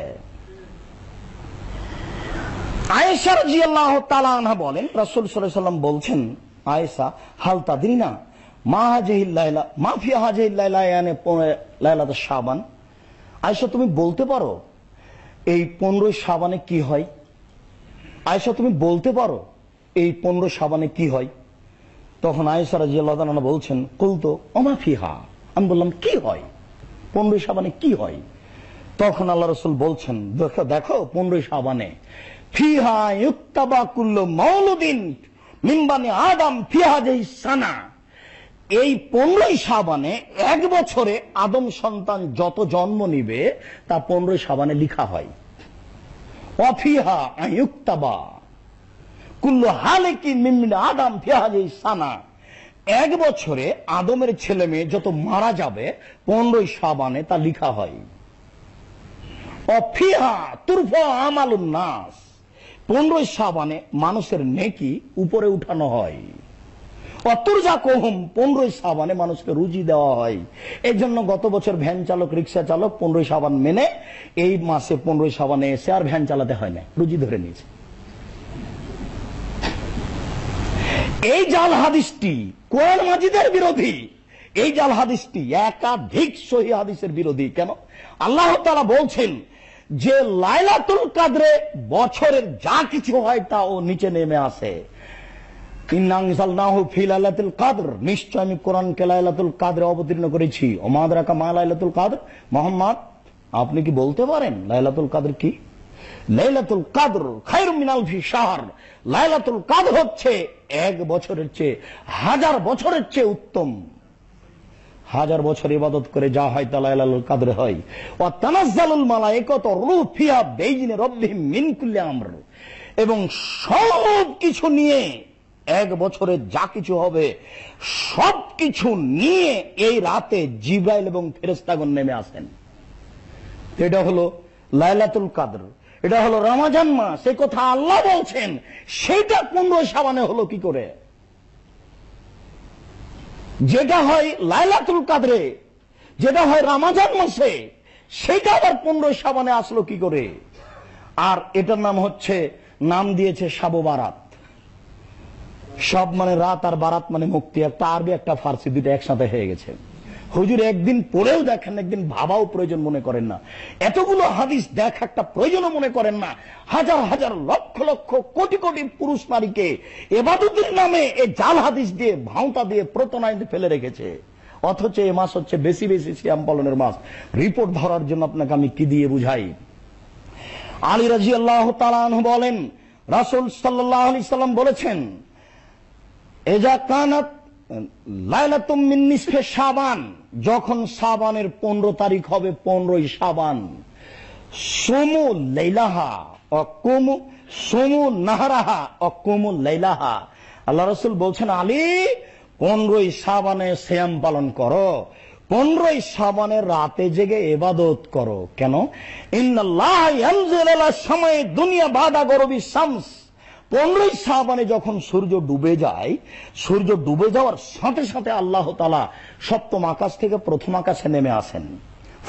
আয়েশা জি আল্লাহ বলেন রাসুল সাল্লাম বলছেন আয়েশা হালতা দিনা মা হাজহিল্লাইলা মাফিয়া হাজহিল্লাইলাইয়ানে লাইলাতে সাবান আয়েশা তুমি বলতে পারো এই পনেরোই সাবানে কি হয় আয়েশা তুমি বলতে পারো এই পনেরো সাবানে কি হয় তখন রাজি আল্লাহ বলছেন কুলতো ফিহা আমি বললাম কি হয় পনেরোই সাবানে কি হয় তখন আল্লাহ রসুল বলছেন দেখো দেখো পনেরোই সাবানে ফিহা ইউক্তাবা কুল্ল মৌলুদ্দিন মিম্বানি আদম যে সানা এই পনেরোই সাবানে এক বছরে আদম সন্তান যত জন্ম নিবে তা পনেরোই সাবানে লিখা হয় অফিহা আয়ুক্তাবা কুল্লু হালে কি আদাম ফিহাজে সানা এক বছরে আদমের ছেলে মেয়ে যত মারা যাবে পনেরোই সাবানে তা লিখা হয় অফিহা তুরফ আমালুন নাস পনেরোই সাবানে মানুষের নেকি উপরে উঠানো হয় পনেরোই সাবানে মানুষকে রুজি দেওয়া হয় জন্য গত বছর ভ্যান চালক রিক্সা চালক পনেরোই সাবান মেনে এই মাসে পনেরোই সাবানে এসে আর ভ্যান চালাতে হয় রুজি ধরে নিয়েছে এই জাল হাদিসটি মাজিদের বিরোধী এই একাধিক সহি হাদিসের বিরোধী কেন আল্লাহ তারা বলছেন যে লাইলাতুল কাদরে বছরের যা কিছু হয় তা ও নিচে নেমে আসে আমি লাইলাতুল অবতীর্ণ করেছি মা লাইলাতুল আপনি কি বলতে পারেন লাইলাতুল কাদর কি লাইলাতুল কাদর খাইর মিনাল ফি শাহর লাইলাতুল কাদর হচ্ছে এক বছরের চেয়ে হাজার বছরের চেয়ে উত্তম হাজার বছর ইবাদত করে যা হয় তা লাইলাল কাদরে হয় ও তানাজ্জালুল মালায়েকাত রূহ ফিহা বাইজিন রাব্বিহিম মিন কুল্লি আমর এবং সব কিছু নিয়ে এক বছরে যা কিছু হবে সব কিছু নিয়ে এই রাতে জিবাইল এবং ফেরেস্তাগন নেমে আসেন এটা হলো লাইলাতুল কাদর এটা হলো রামাজান মা সে কথা আল্লাহ বলছেন সেটা পনেরো সাবানে হলো কি করে যেটা হয় লাইলাতুল কাদরে যেটা হয় রামাজান মাসে সেটা আবার পনেরো সাবানে আসলো কি করে আর এটার নাম হচ্ছে নাম দিয়েছে সাববারাত সব মানে রাত আর বারাত মানে মুক্তি একটা আরবি একটা ফার্সি দুটো একসাথে হয়ে গেছে হুজুর একদিন পড়েও দেখেন একদিন ভাবাও প্রয়োজন মনে করেন না এতগুলো হাদিস দেখা একটা প্রয়োজনও মনে করেন না হাজার হাজার লক্ষ লক্ষ কোটি কোটি পুরুষ নারীকে এবাদতের নামে এ জাল হাদিস দিয়ে ভাঁওতা দিয়ে প্রতনায় ফেলে রেখেছে অথচ এ মাস হচ্ছে বেশি বেশি শ্যাম পালনের মাস রিপোর্ট ধরার জন্য আপনাকে আমি কি দিয়ে বুঝাই আলী রাজি আল্লাহ বলেন রাসুল সাল্লাহ সাল্লাম বলেছেন এজা কানাত লাইলাতুম মিন নিসফে সাবান যখন সাবানের পনেরো তারিখ হবে পনেরোই সাবান সোমু লেলাহা অকুম সোমু নাহারাহা অকুমু লেলাহা আল্লাহ রসুল বলছেন আলী পনেরোই সাবানে শ্যাম পালন করো পনেরোই সাবানের রাতে জেগে এবাদত করো কেন ইন্নাল্লাহ সময়ে দুনিয়া বাদা গরবি শামস পনেরোই সাবানে যখন সূর্য ডুবে যায় সূর্য ডুবে যাওয়ার সাথে সাথে আল্লাহ তালা সপ্তম আকাশ থেকে প্রথম আকাশে নেমে আসেন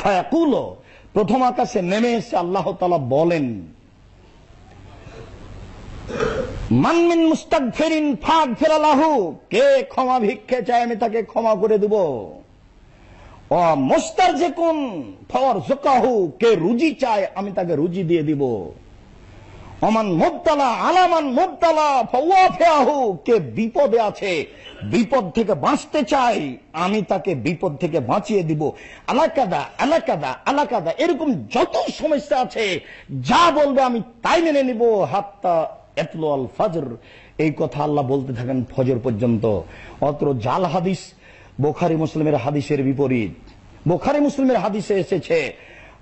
ফায়াকুল প্রথম আকাশে নেমে এসে আল্লাহ তালা বলেন মানমিন মুস্তাক ফেরিন ফাঁক ফেরালাহু কে ক্ষমা ভিক্ষে চায় আমি তাকে ক্ষমা করে দেব ও মোস্তার যে কোন ফর জোকাহু কে রুজি চায় আমি তাকে রুজি দিয়ে দিব অমান মোদ্দালা আলামান মোদ্দালা ফওয়াফেয়াহু কে বিপদে আছে বিপদ থেকে বাঁচতে চাই আমি তাকে বিপদ থেকে বাঁচিয়ে দিব আলাকাদা আলাকাদা আলাকাদা এরকম যত সমস্যা আছে যা বলবে আমি তাই মেনে নিব হাত্তা এতলো আল ফাজর এই কথা আল্লাহ বলতে থাকেন ফজর পর্যন্ত অত্র জাল হাদিস বোখারি মুসলিমের হাদিসের বিপরীত বোখারি মুসলিমের হাদিসে এসেছে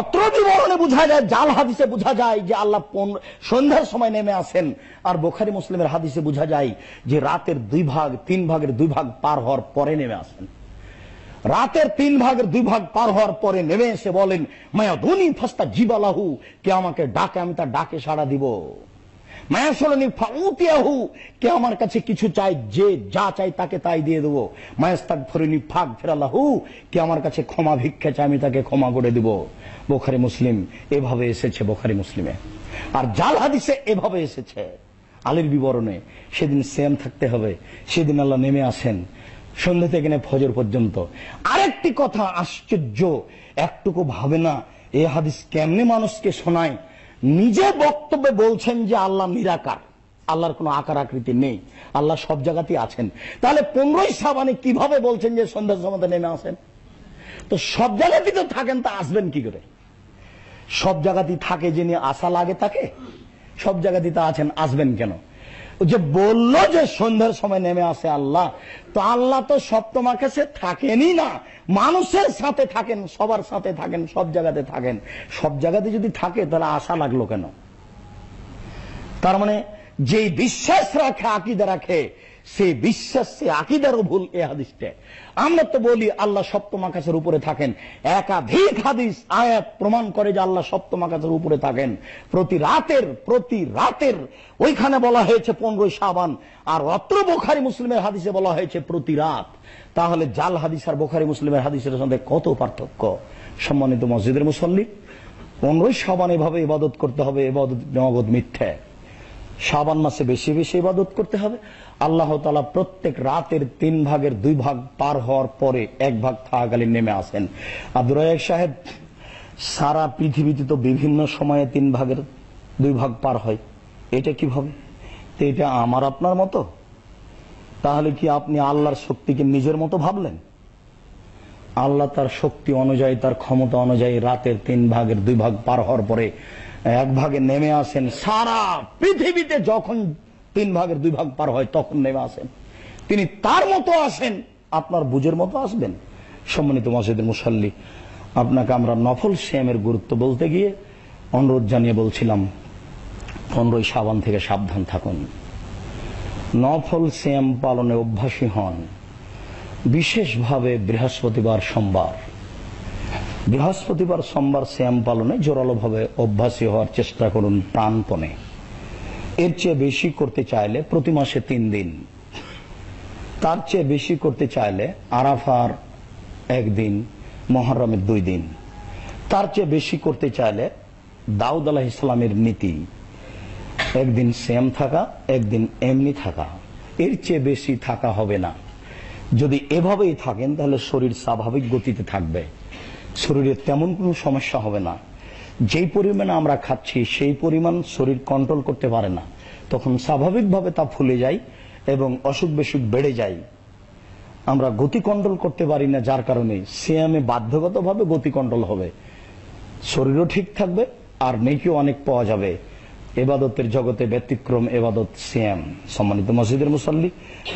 অত্র বিবরণে বোঝা যায় জাল হাদিসে বোঝা যায় যে আল্লাহ সন্ধ্যার সময় নেমে আসেন আর বোখারি মুসলিমের হাদিসে বোঝা যায় যে রাতের দুই ভাগ তিন ভাগের দুই ভাগ পার হওয়ার পরে নেমে আসেন রাতের তিন ভাগের দুই ভাগ পার হওয়ার পরে নেমে এসে বলেন মায়া ধনি ফাস্তা জীবালাহু কে আমাকে ডাকে আমি তার ডাকে সাড়া দিব মায়া সরণি ফাউতিয়াহু কে আমার কাছে কিছু চাই যে যা চাই তাকে তাই দিয়ে দেবো মায়াস্তাক ফরিনি ফাঁক ফেরালাহু কে আমার কাছে ক্ষমা ভিক্ষা চাই আমি তাকে ক্ষমা করে দিব বোখারি মুসলিম এভাবে এসেছে বোখারি মুসলিমে আর জাল হাদিসে এভাবে এসেছে আলীর বিবরণে সেদিন সেম থাকতে হবে সেদিন আল্লাহ নেমে আসেন সন্ধে থেকে ফজর পর্যন্ত আরেকটি কথা আশ্চর্য একটুকু ভাবে না এ হাদিস কেমনে মানুষকে শোনায় নিজে বক্তব্যে বলছেন যে আল্লাহ নিরাকার আল্লাহর কোনো আকার আকৃতি নেই আল্লাহ সব জায়গাতেই আছেন তাহলে পনেরোই সাবানে কিভাবে বলছেন যে সন্ধ্যা সমাধা নেমে আসেন তো সব জায়গাতেই তো থাকেন তা আসবেন কি করে সব জায়গাতেই থাকে যিনি আশা লাগে তাকে সব জায়গাতেই তা আছেন আসবেন কেন যে বলল যে সন্ধ্যার সময় নেমে আসে আল্লাহ তো আল্লাহ তো সপ্তম আকাশে থাকেনই না মানুষের সাথে থাকেন সবার সাথে থাকেন সব জায়গাতে থাকেন সব জায়গাতে যদি থাকে তাহলে আশা লাগলো কেন তার মানে যেই বিশ্বাস রাখে আকিদা রাখে সে বিশ্বাস সে আকিদারও ভুল এ হাদিসটা আমরা তো বলি আল্লাহ সপ্তম আকাশের উপরে থাকেন একাধিক হাদিস আয়াত প্রমাণ করে যে আল্লাহ সপ্তম আকাশের উপরে থাকেন প্রতি রাতের প্রতি রাতের ওইখানে বলা হয়েছে পনেরোই সাবান আর অত্র বোখারি মুসলিমের হাদিসে বলা হয়েছে প্রতি রাত তাহলে জাল হাদিস আর বোখারি মুসলিমের হাদিসের সঙ্গে কত পার্থক্য সম্মানিত মসজিদের মুসল্লি পনেরোই সাবান এভাবে ইবাদত করতে হবে এবাদত নগদ মিথ্যা শাবান মাসে বেশি বেশি ইবাদত করতে হবে আল্লাহ তালা প্রত্যেক রাতের তিন ভাগের দুই ভাগ পার হওয়ার পরে এক ভাগ থাকাকালীন নেমে আসেন আব্দুর সাহেব সারা পৃথিবীতে তো বিভিন্ন সময়ে তিন ভাগের দুই ভাগ পার হয় এটা কিভাবে তো এটা আমার আপনার মতো তাহলে কি আপনি আল্লাহর শক্তিকে নিজের মতো ভাবলেন আল্লাহ তার শক্তি অনুযায়ী তার ক্ষমতা অনুযায়ী রাতের তিন ভাগের দুই ভাগ পার হওয়ার পরে এক ভাগে নেমে আসেন সারা পৃথিবীতে যখন তিন ভাগের দুই ভাগ পার হয় তখন নেমে আসেন তিনি তার মতো আসেন আপনার বুঝের মতো আসবেন সম্মানিত মসজিদের মুসাল্লি আপনাকে আমরা নফল শ্যামের গুরুত্ব বলতে গিয়ে অনুরোধ জানিয়ে বলছিলাম পনেরোই সাবান থেকে সাবধান থাকুন নফল শ্যাম পালনে অভ্যাসী হন বিশেষভাবে বৃহস্পতিবার সোমবার বৃহস্পতিবার সোমবার শ্যাম পালনে জোরালোভাবে অভ্যাসী হওয়ার চেষ্টা করুন প্রাণপণে এর চেয়ে বেশি করতে চাইলে প্রতি মাসে তিন দিন তার চেয়ে বেশি করতে চাইলে আরাফার একদিন মহরমের দুই দিন তার চেয়ে বেশি করতে চাইলে দাউদ আলাহ ইসলামের নীতি একদিন সেম থাকা একদিন এমনি থাকা এর চেয়ে বেশি থাকা হবে না যদি এভাবেই থাকেন তাহলে শরীর স্বাভাবিক গতিতে থাকবে শরীরে তেমন কোনো সমস্যা হবে না যেই পরিমাণে আমরা খাচ্ছি সেই পরিমাণ শরীর কন্ট্রোল করতে পারে না তখন স্বাভাবিকভাবে তা ফুলে যায় এবং অসুখ বেসুখ বেড়ে যায় আমরা গতি কন্ট্রোল করতে পারি না যার কারণে সিয়ামে বাধ্যগতভাবে গতি কন্ট্রোল হবে শরীরও ঠিক থাকবে আর নেকিও অনেক পাওয়া যাবে এবাদতের জগতে ব্যতিক্রম এবাদত শ্যাম সম্মানিত মসজিদের মুসল্লি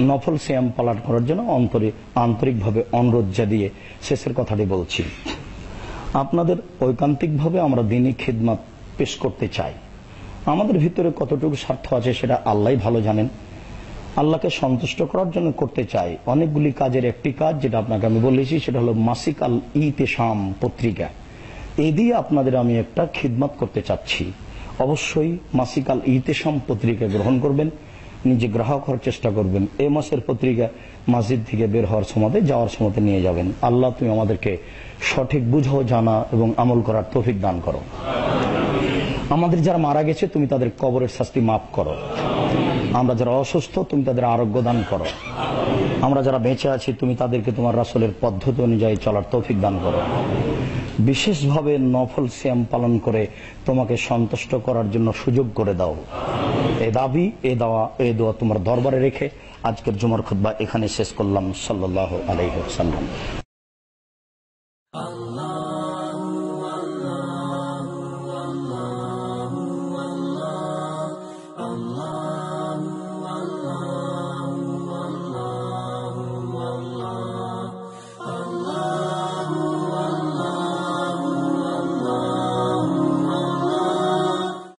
নফল শ্যাম পালন করার জন্য অন্তরে আন্তরিকভাবে অনুরোধ জানিয়ে শেষের কথাটি বলছি আপনাদের ঐকান্তিকভাবে আমরা দিনই খিদমাত পেশ করতে চাই আমাদের ভিতরে কতটুকু স্বার্থ আছে সেটা আল্লাহ ভালো জানেন আল্লাহকে সন্তুষ্ট করার জন্য করতে চাই অনেকগুলি কাজের একটি কাজ যেটা আপনাকে আমি বলেছি সেটা হলো মাসিক আল ইতেশাম পত্রিকা এ দিয়ে আপনাদের আমি একটা খিদমাত করতে চাচ্ছি অবশ্যই মাসিক আল ইতেশাম পত্রিকা গ্রহণ করবেন নিজে গ্রাহক হওয়ার চেষ্টা করবেন এ মাসের পত্রিকা মসজিদ থেকে বের হওয়ার সময় যাওয়ার সময় নিয়ে যাবেন আল্লাহ তুমি আমাদেরকে সঠিক বুঝাও জানা এবং আমল করার তৌফিক দান করো আমাদের যারা মারা গেছে তুমি তাদের কবরের শাস্তি মাফ করো আমরা যারা অসুস্থ তুমি তাদের আরোগ্য দান করো আমরা যারা বেঁচে আছি তুমি তাদেরকে তোমার রাসলের পদ্ধতি অনুযায়ী চলার তৌফিক দান করো বিশেষভাবে নফল শ্যাম পালন করে তোমাকে সন্তুষ্ট করার জন্য সুযোগ করে দাও এ দাবি এ দেওয়া এ দোয়া তোমার দরবারে রেখে আজকের জুমার খুদ্া এখানে শেষ করলাম সাল্লাহ আলহ্লাম